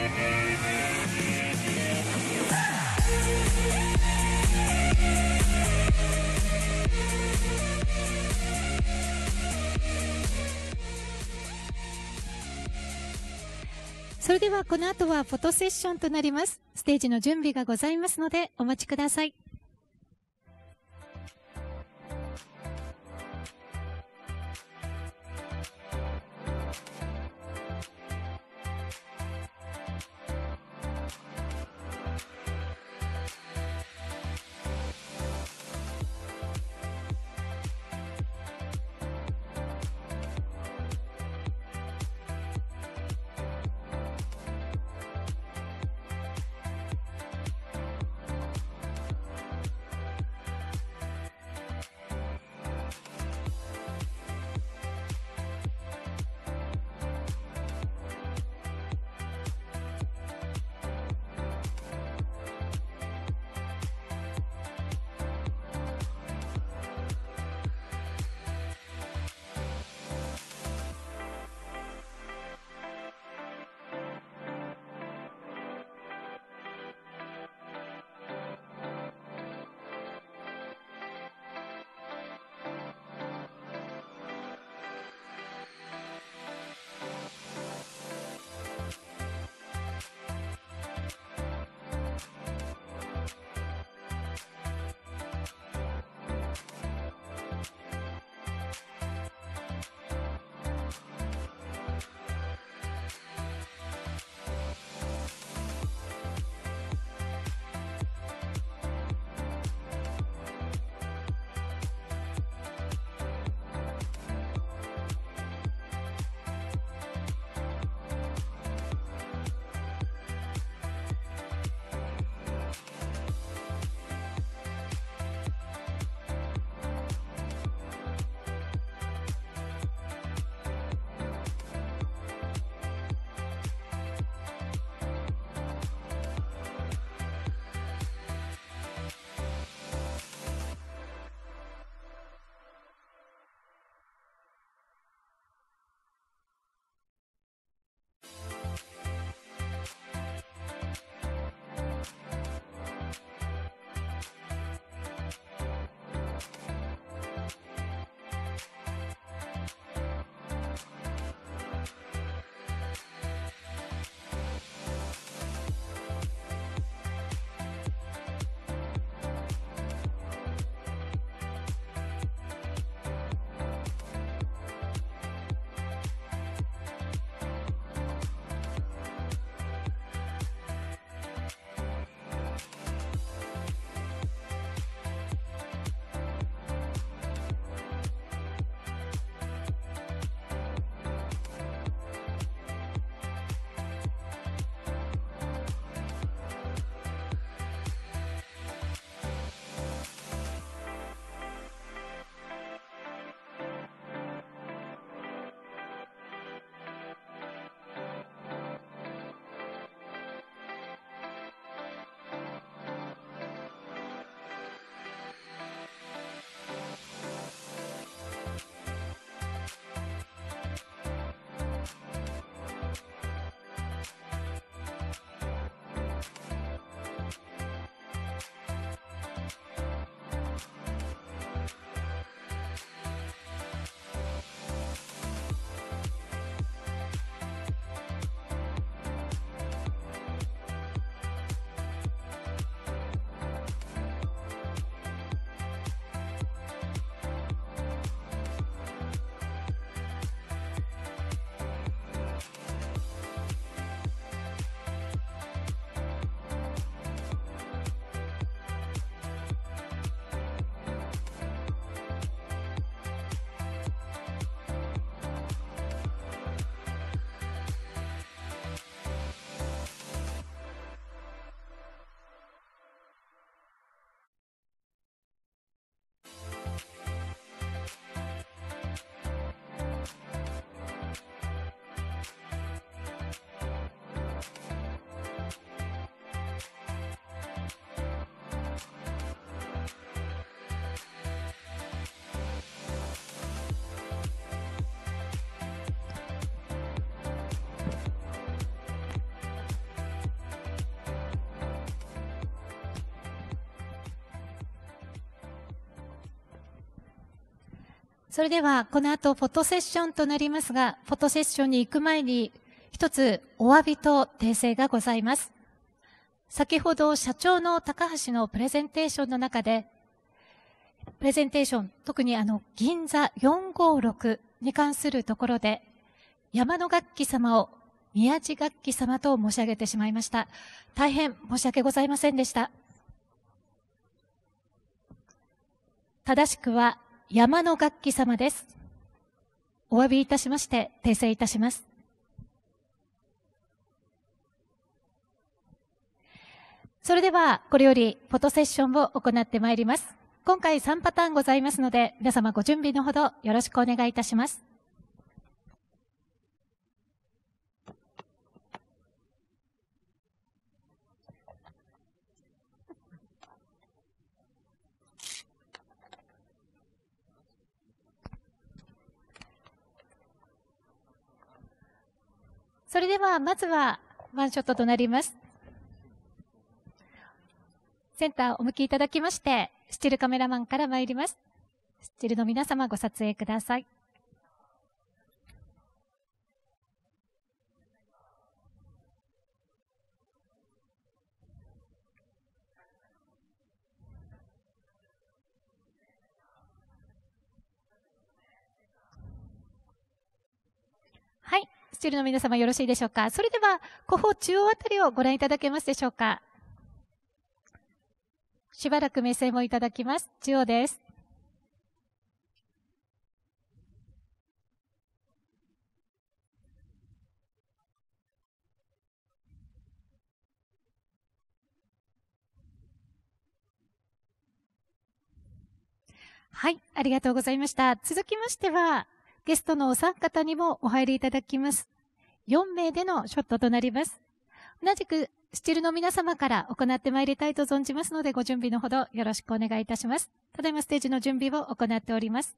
それではこの後はフォトセッションとなります。ステージの準備がございますのでお待ちください。それでは、この後、フォトセッションとなりますが、フォトセッションに行く前に、一つ、お詫びと訂正がございます。先ほど、社長の高橋のプレゼンテーションの中で、プレゼンテーション、特にあの、銀座456に関するところで、山野楽器様を宮地楽器様と申し上げてしまいました。大変申し訳ございませんでした。正しくは、山の楽器様です。お詫びいたしまして、訂正いたします。それでは、これよりフォトセッションを行ってまいります。今回3パターンございますので、皆様ご準備のほどよろしくお願いいたします。それでは、まずは、ワンショットとなります。センターお向きいただきまして、スチルカメラマンから参ります。スチルの皆様ご撮影ください。はい。チルの皆様よろしいでしょうか。それでは、古宝中央あたりをご覧いただけますでしょうか。しばらく目線をいただきます。中央です。はい、ありがとうございました。続きましては、ゲストのお三方にもお入りいただきます。4名でのショットとなります。同じく、スチルの皆様から行ってまいりたいと存じますので、ご準備のほどよろしくお願いいたします。ただいまステージの準備を行っております。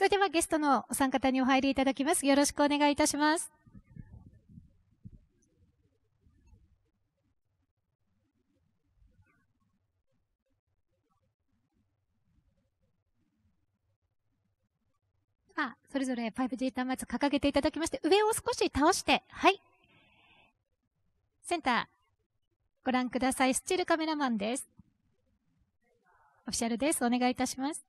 それではゲストのお三方にお入りいただきます。よろしくお願いいたします。今、それぞれ 5G 端末掲げていただきまして、上を少し倒して、はい。センター、ご覧ください。スチールカメラマンです。オフィシャルです。お願いいたします。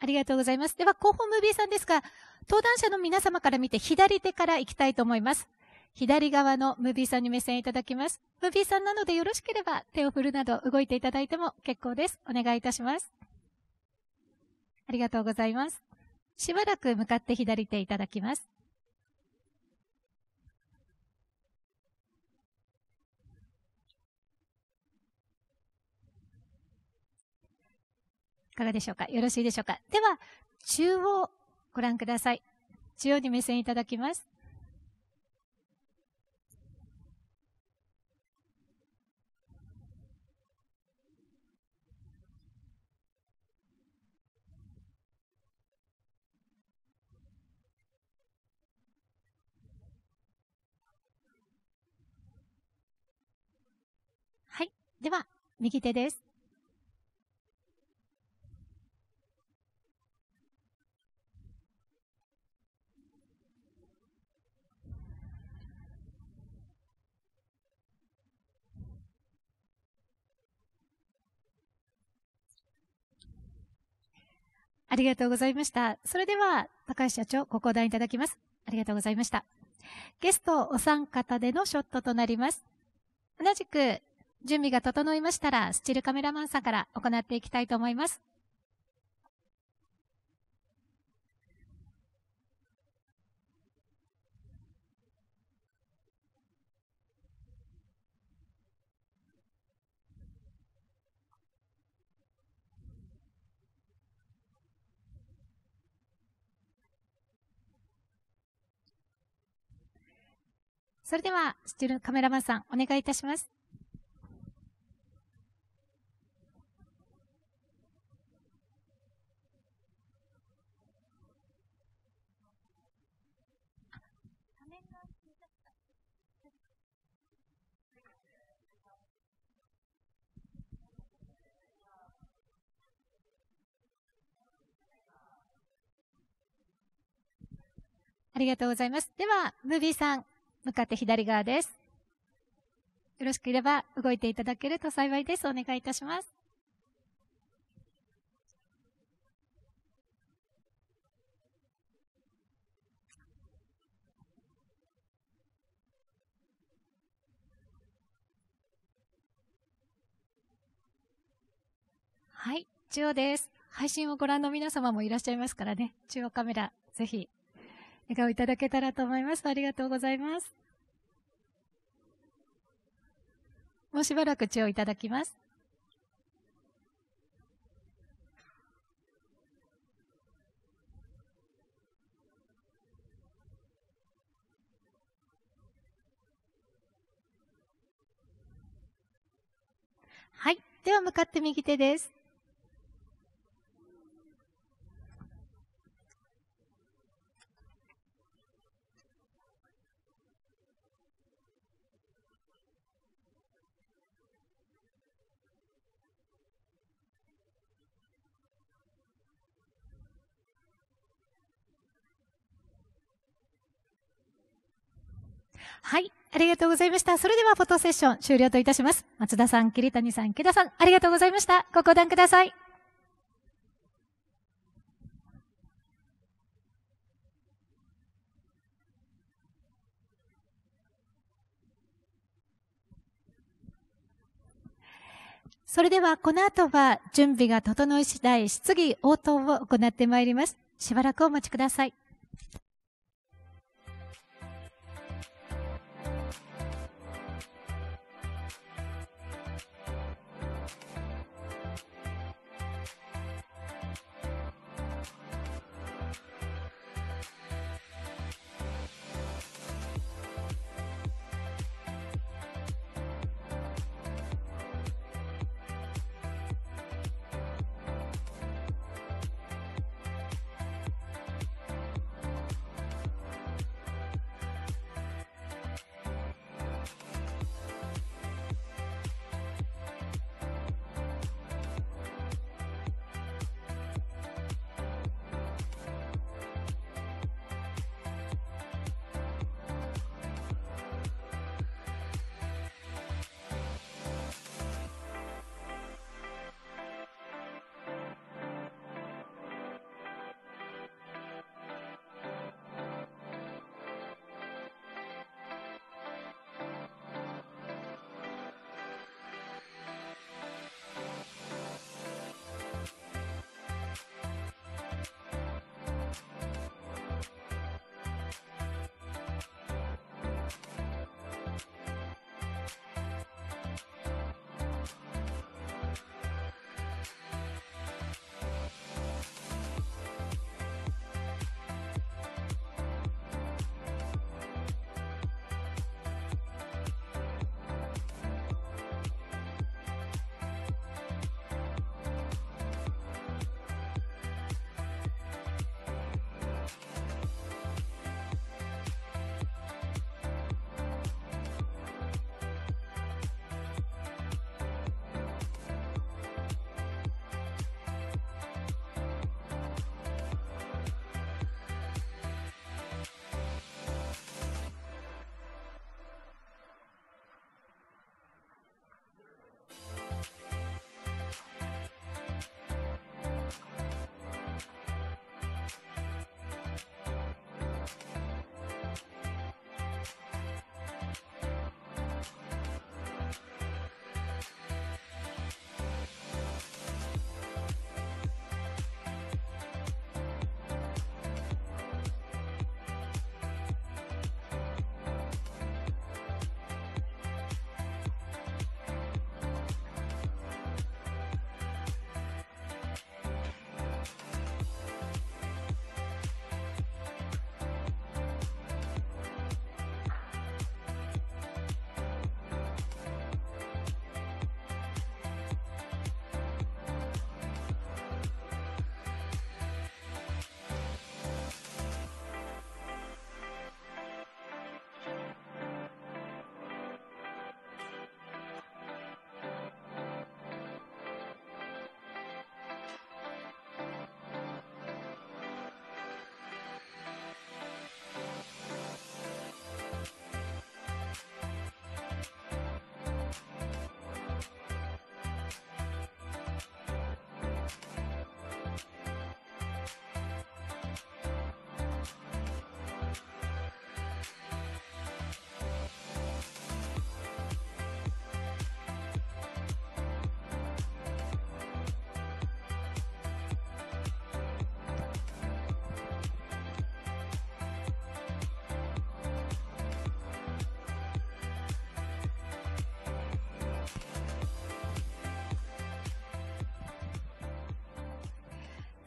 ありがとうございます。では、広報ムービーさんですが、登壇者の皆様から見て左手から行きたいと思います。左側のムービーさんに目線いただきます。ムービーさんなのでよろしければ手を振るなど動いていただいても結構です。お願いいたします。ありがとうございます。しばらく向かって左手いただきます。かがでしょうかよろしいでしょうかでは、中央、ご覧ください。中央に目線いただきます。では、右手です。ありがとうございました。それでは、高橋社長、ご講談いただきます。ありがとうございました。ゲストお三方でのショットとなります。同じく、準備が整いましたら、スチールカメラマンさんから行っていきたいと思います。それでは、スチールカメラマンさん、お願いいたします。ありがとうございます。では、ムービーさん、向かって左側です。よろしければ動いていただけると幸いです。お願いいたします。はい、中央です。配信をご覧の皆様もいらっしゃいますからね、中央カメラ、ぜひ笑顔いただけたらと思います。ありがとうございます。もうしばらく血をいただきます。はい。では向かって右手です。はい。ありがとうございました。それではフォトセッション終了といたします。松田さん、桐谷さん、池田さん、ありがとうございました。ご登壇ください。それでは、この後は準備が整い次第質疑応答を行ってまいります。しばらくお待ちください。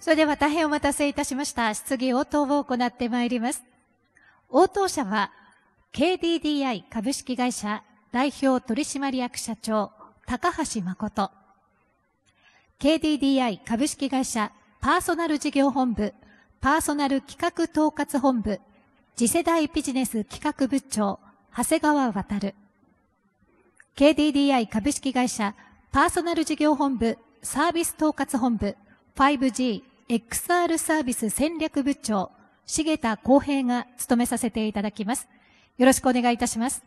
それでは大変お待たせいたしました。質疑応答を行ってまいります。応答者は、KDDI 株式会社代表取締役社長、高橋誠。KDDI 株式会社パーソナル事業本部、パーソナル企画統括本部、次世代ビジネス企画部長、長谷川渉。KDDI 株式会社パーソナル事業本部、サービス統括本部、5G XR サービス戦略部長、重田光平が務めさせていただきます。よろしくお願いいたします。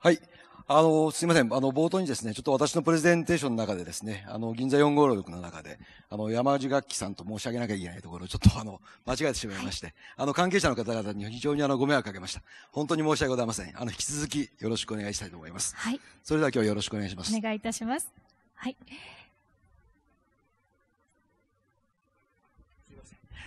はい。あの、すいません。あの、冒頭にですね、ちょっと私のプレゼンテーションの中でですね、あの、銀座456の中で、あの、山内楽器さんと申し上げなきゃいけないところちょっとあの、間違えてしまいまして、はい、あの、関係者の方々に非常にあの、ご迷惑かけました。本当に申し訳ございません。あの、引き続きよろしくお願いしたいと思います。はい。それでは今日よろしくお願いします。お願いいたします。はい。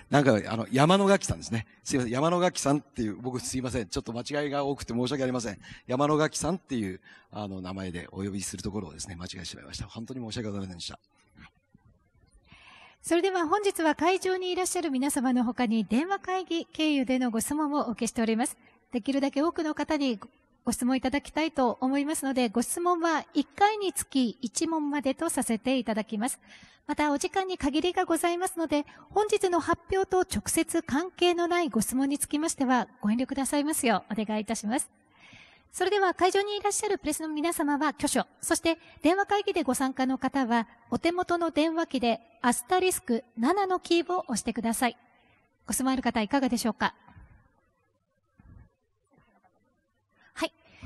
なんか、あの、山野楽器さんですね。すいません。山野楽器さんっていう、僕すいません。ちょっと間違いが多くて申し訳ありません。山野楽器さんっていう、あの、名前でお呼びするところをですね、間違えてしまいました。本当に申し訳ございませんでした。それでは本日は会場にいらっしゃる皆様の他に電話会議経由でのご質問をお受けしております。できるだけ多くの方にご質問いただきたいと思いますので、ご質問は1回につき1問までとさせていただきます。またお時間に限りがございますので、本日の発表と直接関係のないご質問につきましては、ご遠慮くださいますようお願いいたします。それでは会場にいらっしゃるプレスの皆様は挙手、そして電話会議でご参加の方は、お手元の電話機でアスタリスク7のキーを押してください。ご質問ある方いかがでしょうか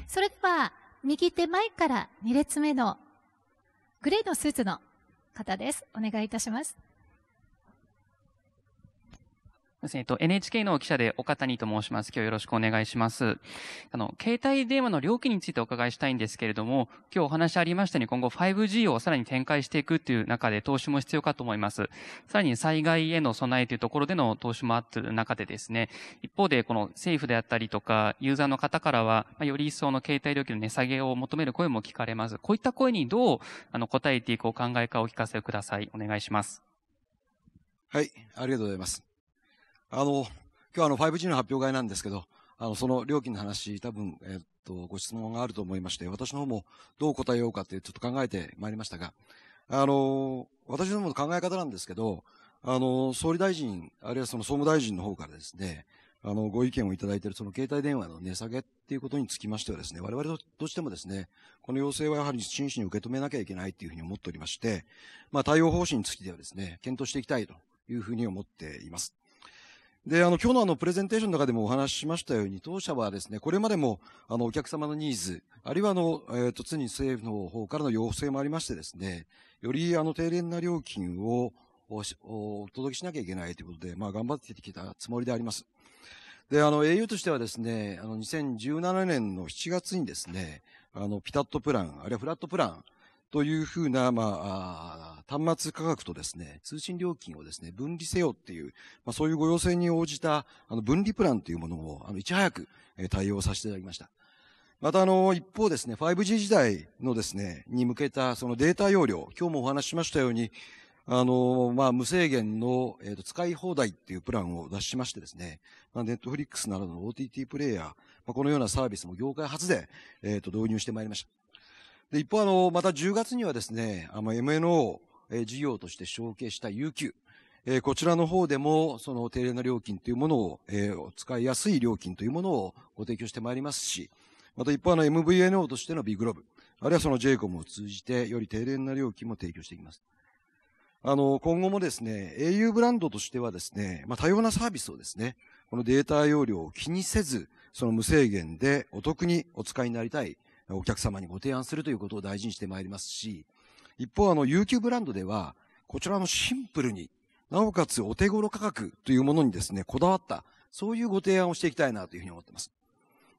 それでは、右手前から2列目のグレーのスーツの方です。お願いいたします。ですね、えっと、NHK の記者で岡谷と申します。今日よろしくお願いします。あの、携帯電話の料金についてお伺いしたいんですけれども、今日お話ありましたように今後 5G をさらに展開していくという中で投資も必要かと思います。さらに災害への備えというところでの投資もあっている中でですね、一方でこの政府であったりとか、ユーザーの方からは、まあ、より一層の携帯料金の値下げを求める声も聞かれます。こういった声にどう、あの、答えていくお考えかお聞かせください。お願いします。はい、ありがとうございます。あの、今日あの 5G の発表会なんですけど、あの、その料金の話、多分、えっと、ご質問があると思いまして、私の方もどう答えようかってちょっと考えてまいりましたが、あの、私どもの考え方なんですけど、あの、総理大臣、あるいはその総務大臣の方からですね、あの、ご意見をいただいているその携帯電話の値下げっていうことにつきましてはですね、我々としてもですね、この要請はやはり真摯に受け止めなきゃいけないというふうに思っておりまして、まあ対応方針につきてはですね、検討していきたいというふうに思っています。で、あの、今日のあの、プレゼンテーションの中でもお話ししましたように、当社はですね、これまでも、あの、お客様のニーズ、あるいはあの、えっ、ー、と、常に政府の方からの要請もありましてですね、よりあの、低廉な料金をおお届けしなきゃいけないということで、まあ、頑張ってきたつもりであります。で、あの、au としてはですね、あの、2017年の7月にですね、あの、ピタットプラン、あるいはフラットプラン、というふうな、まあ、端末価格とですね、通信料金をですね、分離せよっていう、まあ、そういうご要請に応じた、あの、分離プランというものを、あの、いち早く対応させていただきました。また、あの、一方ですね、5G 時代のですね、に向けた、そのデータ容量、今日もお話ししましたように、あの、まあ、無制限の、えー、と使い放題っていうプランを出しましてですね、まあ、ネットフリックスなどの OTT プレイヤー、まあ、このようなサービスも業界初で、えー、と導入してまいりました。で、一方、あの、また10月にはですね、あの、MNO、えー、事業として承継した UQ、えー、こちらの方でも、その、低廉な料金というものを、えー、使いやすい料金というものをご提供してまいりますし、また一方、あの、MVNO としてのビッグロブ、あるいはその JCOM を通じて、より低廉な料金も提供していきます。あの、今後もですね、au ブランドとしてはですね、まあ、多様なサービスをですね、このデータ容量を気にせず、その無制限でお得にお使いになりたい、お客様にご提案するということを大事にしてまいりますし、一方、あの、UQ ブランドでは、こちらのシンプルに、なおかつお手頃価格というものにですね、こだわった、そういうご提案をしていきたいなというふうに思っています。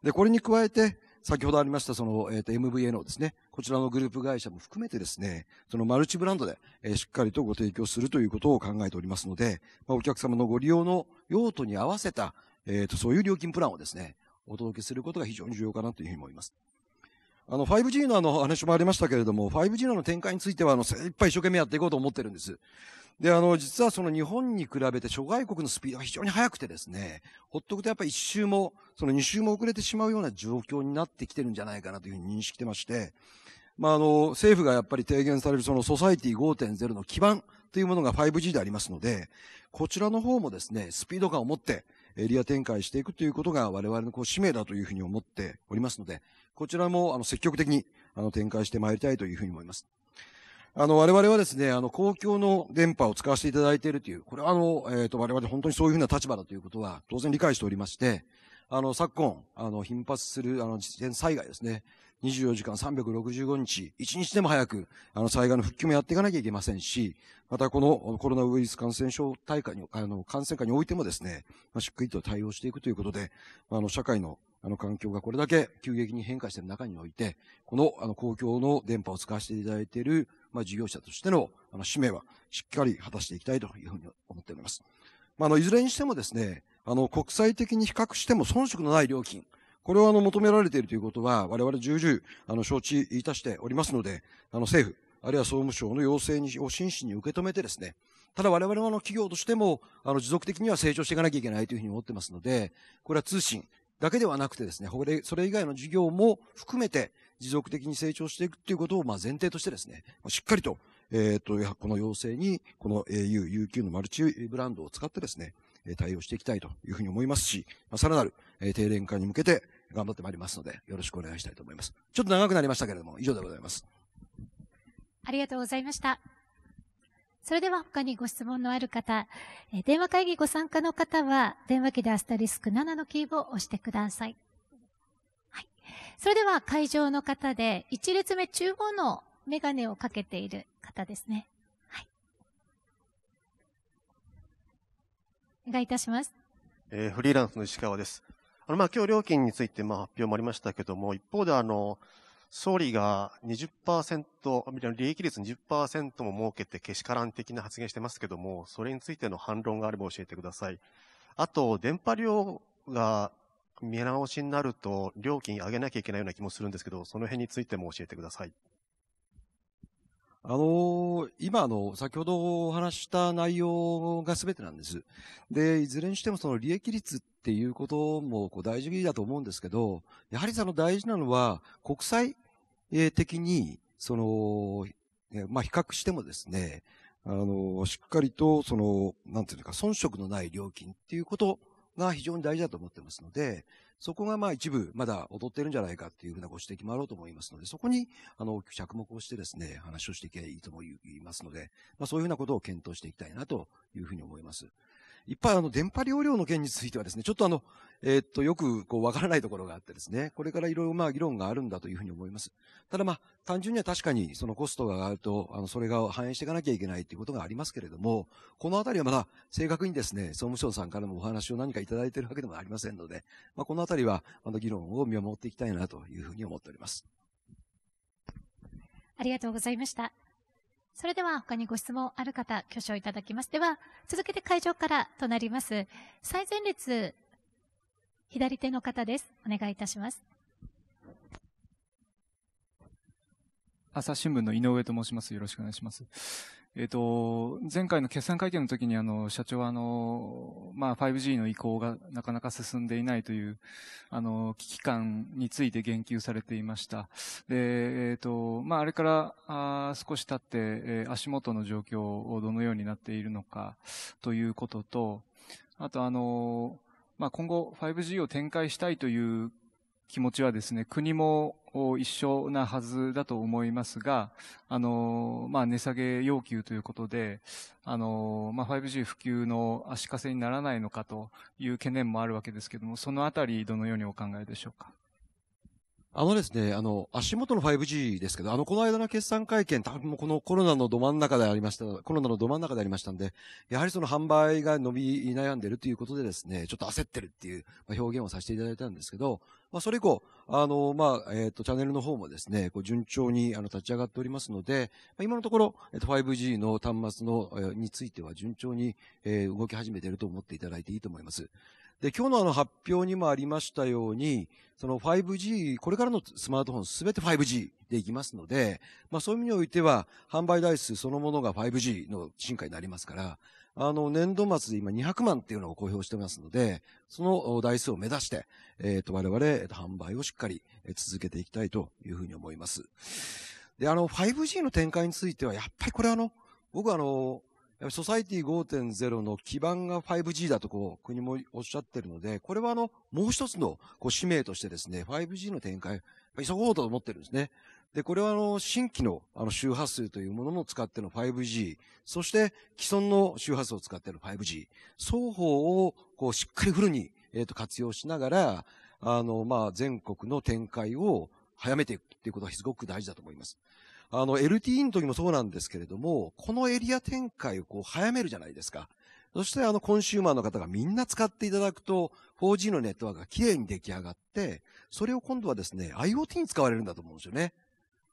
で、これに加えて、先ほどありました、その、えっ、ー、と、m v n o ですね、こちらのグループ会社も含めてですね、そのマルチブランドで、えー、しっかりとご提供するということを考えておりますので、まあ、お客様のご利用の用途に合わせた、えっ、ー、と、そういう料金プランをですね、お届けすることが非常に重要かなというふうに思います。あの、5G のあの話もありましたけれども、5G の展開については、あの、精一杯一生懸命やっていこうと思ってるんです。で、あの、実はその日本に比べて諸外国のスピードが非常に速くてですね、ほっとくとやっぱり一周も、その二周も遅れてしまうような状況になってきてるんじゃないかなというふうに認識してまして、まあ、あの、政府がやっぱり提言されるそのソサイティ5.0の基盤というものが 5G でありますので、こちらの方もですね、スピード感を持ってエリア展開していくということが我々のこう使命だというふうに思っておりますので、こちらもあの積極的にあの展開してまいりたいというふうに思います。あの、我々はですね、あの、公共の電波を使わせていただいているという、これはあの、えっ、ー、と、我々本当にそういうふうな立場だということは、当然理解しておりまして、あの、昨今、あの、頻発する、あの、自然災害ですね、24時間365日、1日でも早く、あの、災害の復旧もやっていかなきゃいけませんし、またこのコロナウイルス感染症大会に、あの、感染下においてもですね、まあ、しっかりと対応していくということで、あの、社会のあの環境がこれだけ急激に変化している中において、このあの公共の電波を使わせていただいている、まあ、事業者としてのあの使命はしっかり果たしていきたいというふうに思っております。まあ、あのいずれにしてもですね、あの国際的に比較しても遜色のない料金、これをあの求められているということは、我々重々あの承知いたしておりますので、あの政府、あるいは総務省の要請にを真摯に受け止めてですね、ただ我々はあの企業としても、あの持続的には成長していかなきゃいけないというふうに思ってますので、これは通信、だけではなくてですね、それ以外の事業も含めて持続的に成長していくっていうことをま前提としてですね、しっかりと、えっ、ー、と、この要請に、この au、UQ のマルチブランドを使ってですね、対応していきたいというふうに思いますし、さらなる定連化に向けて頑張ってまいりますので、よろしくお願いしたいと思います。ちょっと長くなりましたけれども、以上でございます。ありがとうございました。それでは他にご質問のある方、え電話会議ご参加の方は、電話機でアスタリスク7のキーボを押してください。はい。それでは会場の方で、1列目中央のメガネをかけている方ですね。はい。お願いいたします。えー、フリーランスの石川です。あの、まあ、今日料金について、まあ、発表もありましたけども、一方で、あの、総理が20%、利益率20%も設けてけしからん的な発言してますけども、それについての反論があれば教えてください。あと、電波量が見直しになると料金上げなきゃいけないような気もするんですけど、その辺についても教えてください。あのー、今の、先ほどお話した内容がすべてなんです。で、いずれにしてもその利益率っていうこともこう大事だと思うんですけど、やはりその大事なのは、国際的に、その、まあ、比較してもですね、あの、しっかりと、その、なんていうか、遜色のない料金っていうことが非常に大事だと思ってますので、そこがまあ一部まだ劣ってるんじゃないかっていうふうなご指摘もあろうと思いますので、そこに、あの、着目をしてですね、話をしていけばいいとも言いますので、まあそういうふうなことを検討していきたいなというふうに思います。いっぱいあの、電波容量の件についてはですね、ちょっとあの、えー、っと、よくこう、わからないところがあってですね、これからいろいろまあ、議論があるんだというふうに思います。ただまあ、単純には確かにそのコストが上がると、あの、それが反映していかなきゃいけないということがありますけれども、このあたりはまだ正確にですね、総務省さんからもお話を何かいただいているわけでもありませんので、まあ、このあたりは、あの、議論を見守っていきたいなというふうに思っております。ありがとうございました。それでは他にご質問ある方、挙手をいただきます。では、続けて会場からとなります。最前列、左手の方です。お願いいたします。朝日新聞の井上と申します。よろしくお願いします。えっ、ー、と、前回の決算会見の時に、あの、社長は、あの、まあ、5G の移行がなかなか進んでいないという、あの、危機感について言及されていました。で、えっ、ー、と、まあ、あれから、あ少し経って、えー、足元の状況をどのようになっているのかということと、あと、あの、まあ、今後 5G を展開したいという気持ちはですね、国も一緒なはずだと思いますが、あのまあ、値下げ要求ということで、あのまあ、5G 普及の足かせにならないのかという懸念もあるわけですけれども、そのあたり、どのようにお考えでしょうか。あのですね、あの、足元の 5G ですけど、あの、この間の決算会見、多分このコロナのど真ん中でありました、コロナのど真ん中でありましたんで、やはりその販売が伸び悩んでるということでですね、ちょっと焦ってるっていう表現をさせていただいたんですけど、まあ、それ以降、あの、まあ、えっ、ー、と、チャンネルの方もですね、こう順調にあの立ち上がっておりますので、まあ、今のところ、えっ、ー、と、5G の端末の、えー、については順調に、えー、動き始めていると思っていただいていいと思います。で、今日のあの発表にもありましたように、その 5G、これからのスマートフォンすべて 5G でいきますので、まあそういう意味においては、販売台数そのものが 5G の進化になりますから、あの、年度末で今200万っていうのを公表してますので、その台数を目指して、えっ、ー、と、我々、販売をしっかり続けていきたいというふうに思います。で、あの、5G の展開については、やっぱりこれあの、僕あの、ソサイティ5.0の基盤が 5G だとこう、国もおっしゃってるので、これはあの、もう一つのこう使命としてですね、5G の展開、急ごうと思ってるんですね。で、これはあの、新規のあの周波数というものも使っての 5G、そして既存の周波数を使っての 5G、双方をこうしっかりフルに、えっ、と、活用しながら、あの、まあ、全国の展開を早めていくっていうことがすごく大事だと思います。あの、LTE の時もそうなんですけれども、このエリア展開をこう早めるじゃないですか。そしてあのコンシューマーの方がみんな使っていただくと、4G のネットワークがきれいに出来上がって、それを今度はですね、IoT に使われるんだと思うんですよね。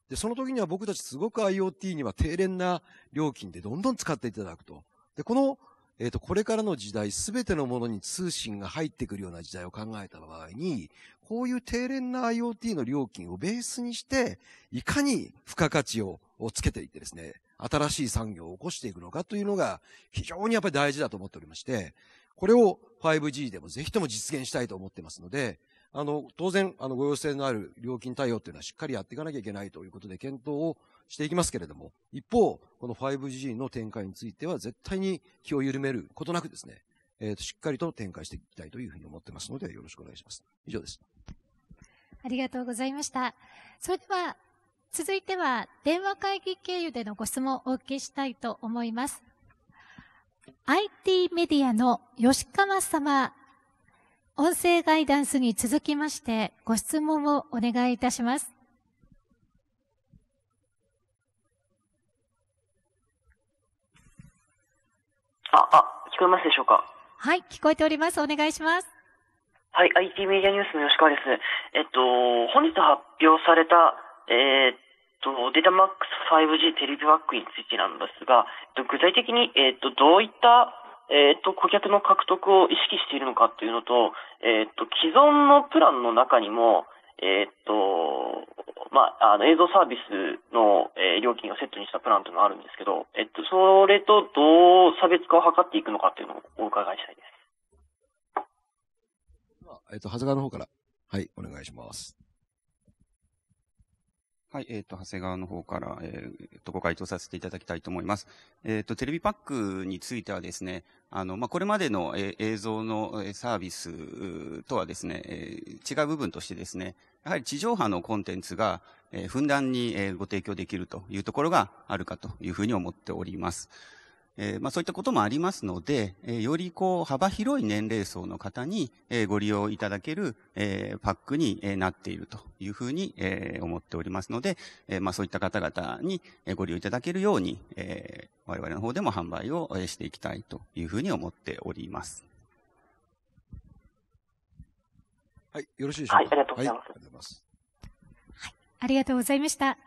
で、その時には僕たちすごく IoT には低廉な料金でどんどん使っていただくと。で、この、えっ、ー、と、これからの時代、すべてのものに通信が入ってくるような時代を考えた場合に、こういう低廉な IoT の料金をベースにして、いかに付加価値をつけていってですね、新しい産業を起こしていくのかというのが、非常にやっぱり大事だと思っておりまして、これを 5G でもぜひとも実現したいと思ってますので、あの、当然、あの、ご要請のある料金対応っていうのはしっかりやっていかなきゃいけないということで検討をしていきますけれども、一方、この 5G の展開については絶対に気を緩めることなくですね、えっ、ー、と、しっかりと展開していきたいというふうに思ってますので、よろしくお願いします。以上です。ありがとうございました。それでは、続いては、電話会議経由でのご質問をお受けしたいと思います。IT メディアの吉川様音声ガイダンスに続きまして、ご質問をお願いいたします。あ、あ、聞こえますでしょうかはい、聞こえております。お願いします。はい、IT メディアニュースの吉川です。えっと、本日発表された、えー、っと、データマックス 5G テレビワークについてなんですが、具体的に、えっと、どういったえっ、と、顧客の獲得を意識しているのかっていうのと、えっ、と、既存のプランの中にも、えっ、と、まあ、あの、映像サービスの、え料金をセットにしたプランというのがあるんですけど、えっと、それとどう差別化を図っていくのかっていうのをお伺いしたいです。えっと、長谷川の方から、はい、お願いします。はい、えっ、ー、と、長谷川の方から、えっ、ー、と、ご回答させていただきたいと思います。えっ、ー、と、テレビパックについてはですね、あの、まあ、これまでの、え映像のサービスとはですね、え違う部分としてですね、やはり地上波のコンテンツが、えふんだんに、えご提供できるというところがあるかというふうに思っております。えー、まあ、そういったこともありますので、えー、よりこう幅広い年齢層の方に、えー、ご利用いただける、えパックに、えなっているというふうに、え思っておりますので、えまあ、そういった方々に、えご利用いただけるように、え我々の方でも販売をしていきたいというふうに思っております。はい、よろしいでしょうか。はい、ありがとうございます。はい、ありがとうございました。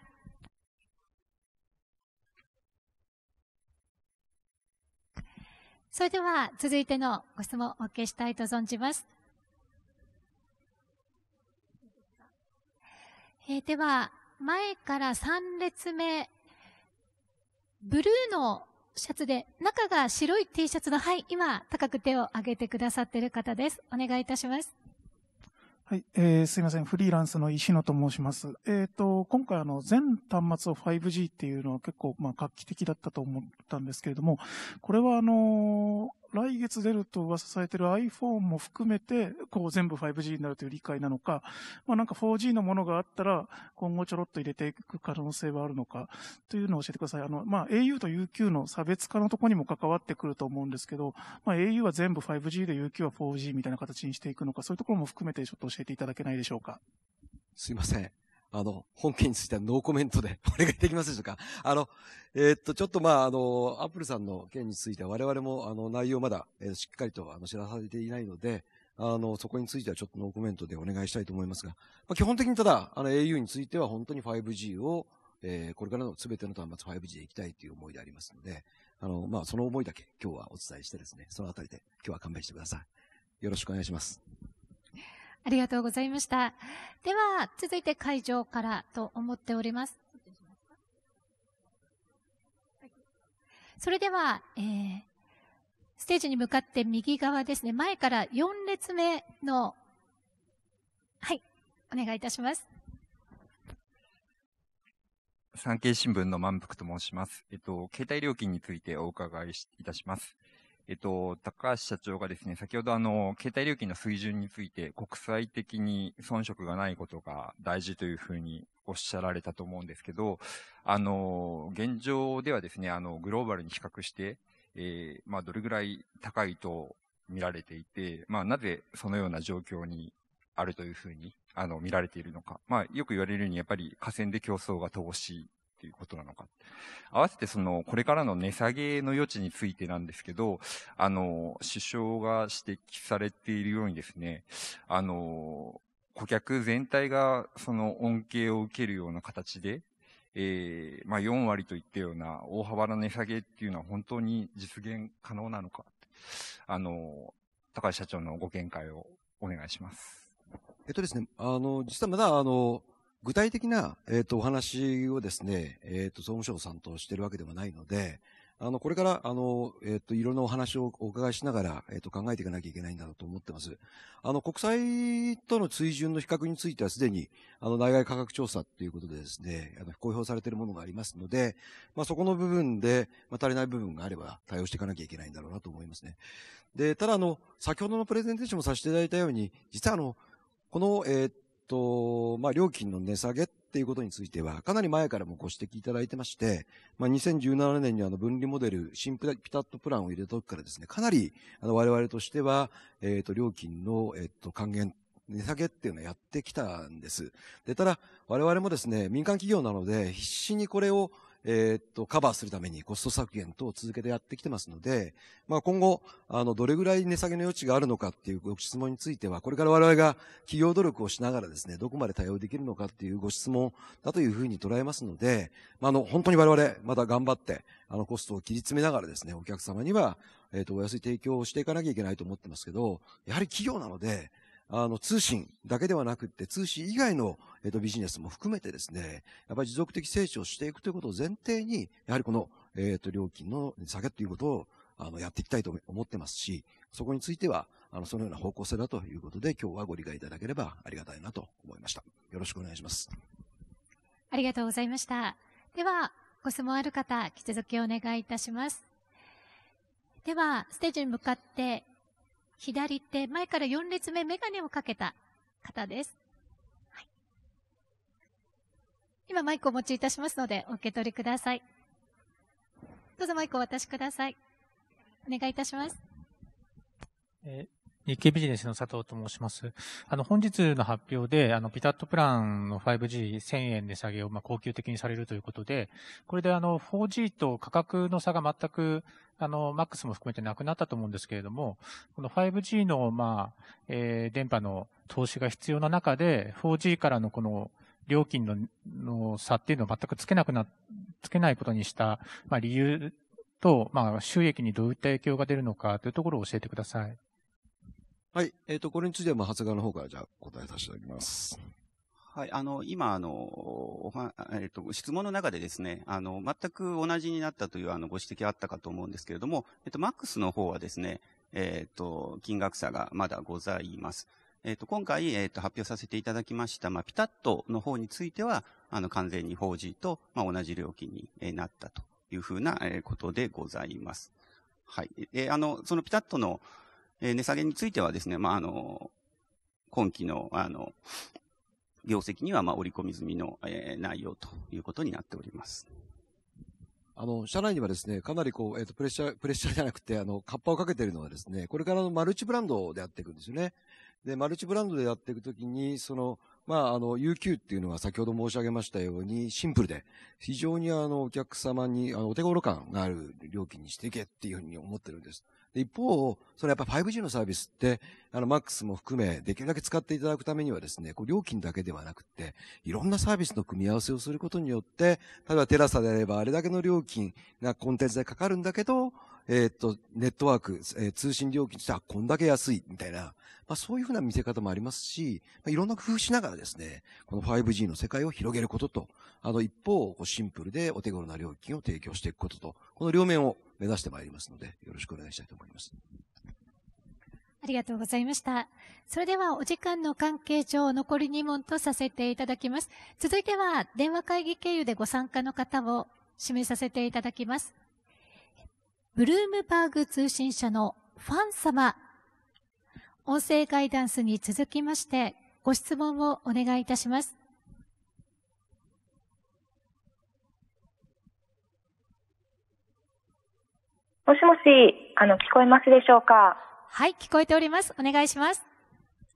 それでは続いてのご質問をお受けしたいと存じます。えー、では、前から3列目、ブルーのシャツで、中が白い T シャツの、はい、今、高く手を上げてくださっている方です。お願いいたします。はい、えー、すいません。フリーランスの石野と申します。えっ、ー、と、今回あの、全端末を 5G っていうのは結構、まあ、画期的だったと思ったんですけれども、これはあの来月出ると噂されてる iPhone も含めて、こう全部 5G になるという理解なのか、まあ、なんか 4G のものがあったら、今後ちょろっと入れていく可能性はあるのか、というのを教えてください。あの、まあ、au と UQ の差別化のとこにも関わってくると思うんですけど、まあ、au は全部 5G で UQ は 4G みたいな形にしていくのか、そういうところも含めてちょっと教えていただけないでしょうか。すいません。あの、本件についてはノーコメントで お願いできますでしょうか。あの、えー、っと、ちょっとまあ、あの、アップルさんの件については我々も、あの、内容まだ、えー、しっかりと、あの、知らされていないので、あの、そこについてはちょっとノーコメントでお願いしたいと思いますが、まあ、基本的にただ、あの、au については本当に 5G を、えー、これからの全ての端末 5G でいきたいという思いでありますので、あの、まあ、その思いだけ今日はお伝えしてですね、そのあたりで今日は勘弁してください。よろしくお願いします。ありがとうございました。では、続いて会場からと思っております。それでは、えー、ステージに向かって右側ですね、前から4列目の、はい、お願いいたします。産経新聞の満腹と申します。えっと、携帯料金についてお伺いいたします。えっと、高橋社長がですね、先ほどあの、携帯料金の水準について国際的に遜色がないことが大事というふうにおっしゃられたと思うんですけど、あの、現状ではですね、あの、グローバルに比較して、えー、まあ、どれぐらい高いと見られていて、まあ、なぜそのような状況にあるというふうに、あの、見られているのか。まあ、よく言われるように、やっぱり河川で競争が乏しいっていうことなのか。合わせてその、これからの値下げの余地についてなんですけど、あの、首相が指摘されているようにですね、あの、顧客全体がその恩恵を受けるような形で、えー、まあ4割といったような大幅な値下げっていうのは本当に実現可能なのか。あの、高橋社長のご見解をお願いします。えっとですね、あの、実はまだ、あの、具体的な、えっ、ー、と、お話をですね、えっ、ー、と、総務省さんとしてるわけではないので、あの、これから、あの、えっ、ー、と、いろんなお話をお伺いしながら、えっ、と、考えていかなきゃいけないんだろうと思ってます。あの、国際との水準の比較については、すでに、あの、内外価格調査ということでですね、あの、公表されているものがありますので、まあ、そこの部分で、まあ、足りない部分があれば、対応していかなきゃいけないんだろうなと思いますね。で、ただ、あの、先ほどのプレゼンテーションもさせていただいたように、実は、あの、この、えと、まあ、料金の値下げっていうことについては、かなり前からもご指摘いただいてまして、まあ、2017年にあの分離モデル、新ピタットプランを入れた時からですね、かなりあの我々としては、えっ、ー、と、料金の、えっ、と、還元値下げっていうのをやってきたんです。で、ただ、我々もですね、民間企業なので、必死にこれを、えー、っと、カバーするためにコスト削減等を続けてやってきてますので、まあ、今後、あの、どれぐらい値下げの余地があるのかっていうご質問については、これから我々が企業努力をしながらですね、どこまで対応できるのかっていうご質問だというふうに捉えますので、まあ、あの、本当に我々、また頑張って、あの、コストを切り詰めながらですね、お客様には、えっ、と、お安い提供をしていかなきゃいけないと思ってますけど、やはり企業なので、あの、通信だけではなくって、通信以外の、えっと、ビジネスも含めてですね、やっぱり持続的成長していくということを前提に、やはりこの、えっと、料金の下げということを、あの、やっていきたいと思ってますし、そこについては、あの、そのような方向性だということで、今日はご理解いただければありがたいなと思いました。よろしくお願いします。ありがとうございました。では、ご質問ある方、引き続きお願いいたします。では、ステージに向かって左手、前から4列目、メガネをかけた方です。はい、今、マイクをお持ちいたしますので、お受け取りください。どうぞマイクをお渡しください。お願いいたします。えー日経ビジネスの佐藤と申します。あの、本日の発表で、あの、ピタットプランの 5G1000 円値下げを、まあ、恒久的にされるということで、これであの、4G と価格の差が全く、あの、マックスも含めてなくなったと思うんですけれども、この 5G の、まあ、えー、電波の投資が必要な中で、4G からのこの、料金のの差っていうのを全くつけなくな、つけないことにした、まあ、理由と、まあ、収益にどういった影響が出るのかというところを教えてください。はい。えっ、ー、と、これについては、まあ、発芽の方からじゃあ答えさせていただきます。はい、あの、今、あの、おは、えっ、ー、と、質問の中でですね、あの、全く同じになったという、あの、ご指摘あったかと思うんですけれども、えっ、ー、と、マックスの方はですね、えっ、ー、と、金額差がまだございます。えっ、と、今回、えっ、と、発表させていただきました、まあ、ピタッとの方については、あの、完全に 4G と、まあ、同じ料金になったというふうなことでございます。はい。あの、そのピタッとの、えー、値下げについてはですね、まあ、あの、今期の、あの、業績には、まあ、織り込み済みの、えー、内容ということになっております。あの、社内にはですね、かなりこう、えっ、ー、と、プレッシャー、プレッシャーじゃなくて、あの、カッパをかけてるのはですね、これからのマルチブランドでやっていくんですよね。で、マルチブランドでやっていくときに、その、まあ、あの、UQ っていうのは先ほど申し上げましたように、シンプルで、非常にあの、お客様に、あの、お手頃感がある料金にしていけっていうふうに思ってるんです。一方、それやっぱ 5G のサービスって、あの、MAX も含め、できるだけ使っていただくためにはですね、こう料金だけではなくて、いろんなサービスの組み合わせをすることによって、例えばテラサであれば、あれだけの料金がコンテンツでかかるんだけど、えっと、ネットワーク、えー、通信料金としてはこんだけ安い、みたいな、まあそういうふうな見せ方もありますし、まあ、いろんな工夫しながらですね、この 5G の世界を広げることと、あの一方、シンプルでお手頃な料金を提供していくことと、この両面を目指してまいりますので、よろしくお願いしたいと思います。ありがとうございました。それではお時間の関係上残り2問とさせていただきます。続いては電話会議経由でご参加の方を指名させていただきます。ブルームバーグ通信社のファン様、音声ガイダンスに続きましてご質問をお願いいたします。もしもし、あの、聞こえますでしょうかはい、聞こえております。お願いします。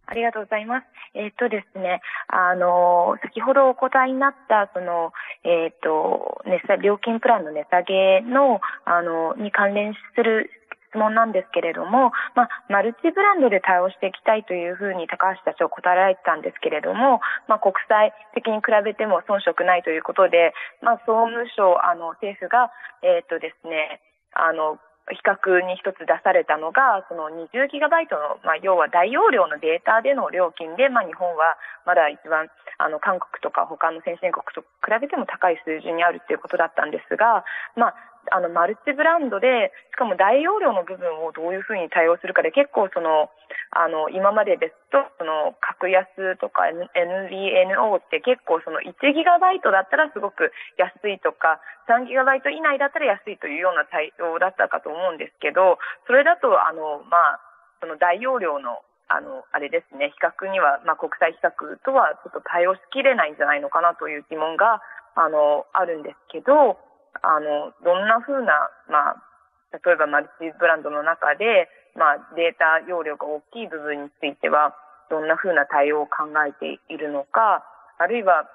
ありがとうございます。えー、っとですね、あの、先ほどお答えになった、その、えー、っと、値下料金プランの値下げの、あの、に関連する質問なんですけれども、まあ、マルチブランドで対応していきたいというふうに高橋社長答えられてたんですけれども、まあ、国際的に比べても遜色ないということで、まあ、総務省、あの、政府が、えー、っとですね、あの、比較に一つ出されたのが、その20ギガバイトの、まあ、要は大容量のデータでの料金で、まあ、日本はまだ一番、あの、韓国とか他の先進国と比べても高い水準にあるっていうことだったんですが、まあ、あの、マルチブランドで、しかも大容量の部分をどういうふうに対応するかで、結構その、あの、今までですと、その、格安とか n v n o って結構その1ギガバイトだったらすごく安いとか、3ギガバイト以内だったら安いというような対応だったかと思うんですけど、それだと、あの、まあ、その大容量のあの、あれですね、比較には、まあ、国際比較とはちょっと対応しきれないんじゃないのかなという疑問が、あの、あるんですけど、あの、どんな風な、まあ、例えばマルチブランドの中で、まあ、データ容量が大きい部分については、どんな風な対応を考えているのか、あるいは、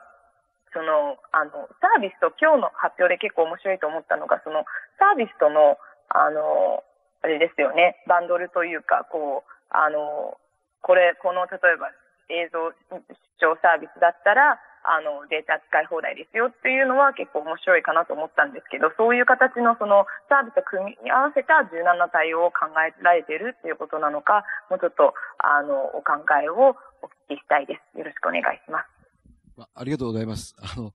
その、あの、サービスと今日の発表で結構面白いと思ったのが、その、サービスとの、あの、あれですよね、バンドルというか、こう、あの、これ、この、例えば、映像視聴サービスだったら、あの、データ使い放題ですよっていうのは結構面白いかなと思ったんですけど、そういう形のそのサービスと組み合わせた柔軟な対応を考えられているっていうことなのか、もうちょっと、あの、お考えをお聞きしたいです。よろしくお願いします。ありがとうございます。あの、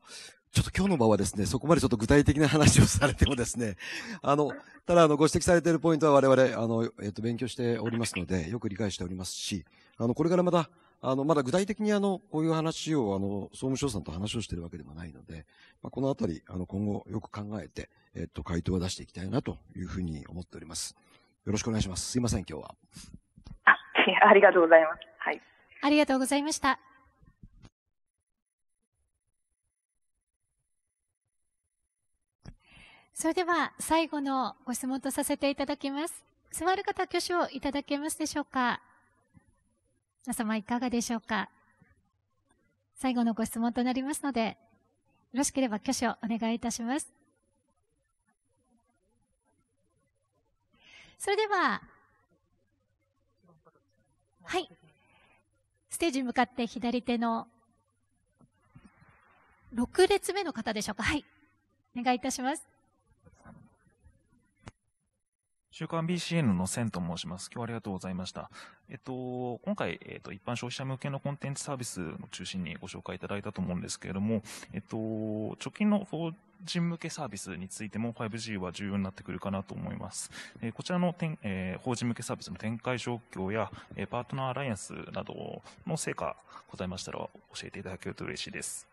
ちょっと今日の場はですね、そこまでちょっと具体的な話をされてもですね、あの、ただあの、ご指摘されているポイントは我々、あの、えっ、と、勉強しておりますので、よく理解しておりますし、あの、これからまた、あの、まだ具体的にあの、こういう話をあの、総務省さんと話をしているわけではないので、まあ、このあたり、あの、今後よく考えて、えっと、回答は出していきたいなというふうに思っております。よろしくお願いします。すいません、今日は。あ、ありがとうございます。はい。ありがとうございました。それでは最後のご質問とさせていただきます。座る方挙手をいただけますでしょうか。皆様いかがでしょうか最後のご質問となりますので、よろしければ挙手をお願いいたします。それでは、はい。ステージに向かって左手の6列目の方でしょうか。はい。お願いいたします。週刊 BCN の千と申します。今日はありがとうございました。えっと、今回、えっと、一般消費者向けのコンテンツサービスを中心にご紹介いただいたと思うんですけれども、えっと、貯金の法人向けサービスについても 5G は重要になってくるかなと思います。えー、こちらのえー、法人向けサービスの展開状況や、えー、パートナーアライアンスなどの成果ございましたら教えていただけると嬉しいです。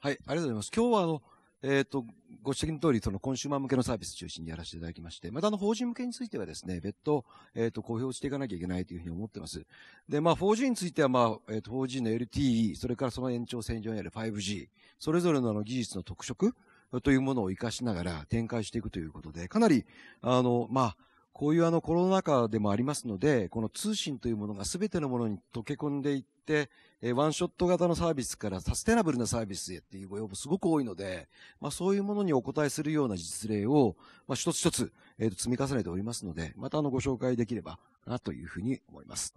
はい、ありがとうございます。今日はあの、えっ、ー、と、ご指摘の通り、そのコンシューマー向けのサービス中心にやらせていただきまして、またあの法人向けについてはですね、別途、えっ、ー、と、公表していかなきゃいけないというふうに思ってます。で、まあ、4G については、まあ、えっ、ー、と、4G の LTE、それからその延長線上にある 5G、それぞれのあの技術の特色というものを活かしながら展開していくということで、かなり、あの、まあ、こういうあのコロナ禍でもありますので、この通信というものが全てのものに溶け込んでいって、えー、ワンショット型のサービスからサステナブルなサービスへっていうご要望すごく多いので、まあ、そういうものにお答えするような実例を、まあ、一つ一つ、えー、と積み重ねておりますので、またあのご紹介できればなというふうに思います。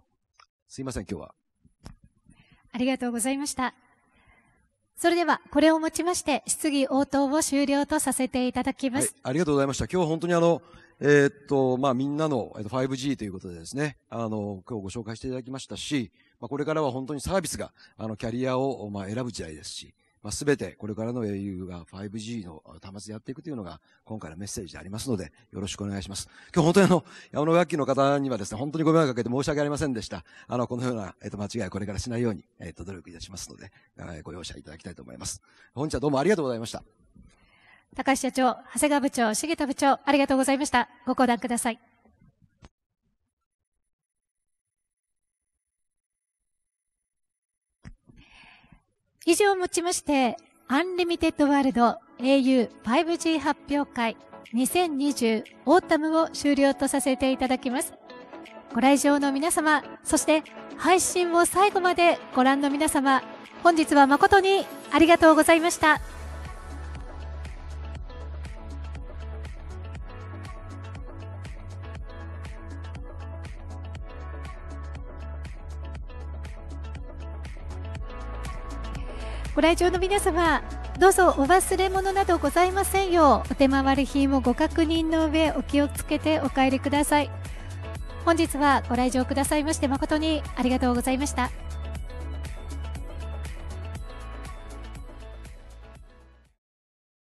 すいません、今日は。ありがとうございました。それでは、これをもちまして、質疑応答を終了とさせていただきます、はい。ありがとうございました。今日は本当にあの、えー、っと、まあ、みんなの 5G ということでですね、あの、今日ご紹介していただきましたし、まあ、これからは本当にサービスが、あの、キャリアを、まあ、選ぶ時代ですし、まあ、べてこれからの英雄が 5G の端末でやっていくというのが今回のメッセージでありますのでよろしくお願いします。今日本当にあの、山野楽器の方にはですね、本当にご迷惑かけて申し訳ありませんでした。あの、このような、えっ、と、間違いこれからしないように、えっ、と、努力いたしますので、えご容赦いただきたいと思います。本日はどうもありがとうございました。高橋社長、長谷川部長、重田部長、ありがとうございました。ご講談ください。以上をもちまして、アンリミテッドワールド au5G 発表会2020オータムを終了とさせていただきます。ご来場の皆様、そして配信を最後までご覧の皆様、本日は誠にありがとうございました。ご来場の皆様どうぞお忘れ物などございませんようお手回り品もご確認の上お気をつけてお帰りください本日はご来場くださいまして誠にありがとうございました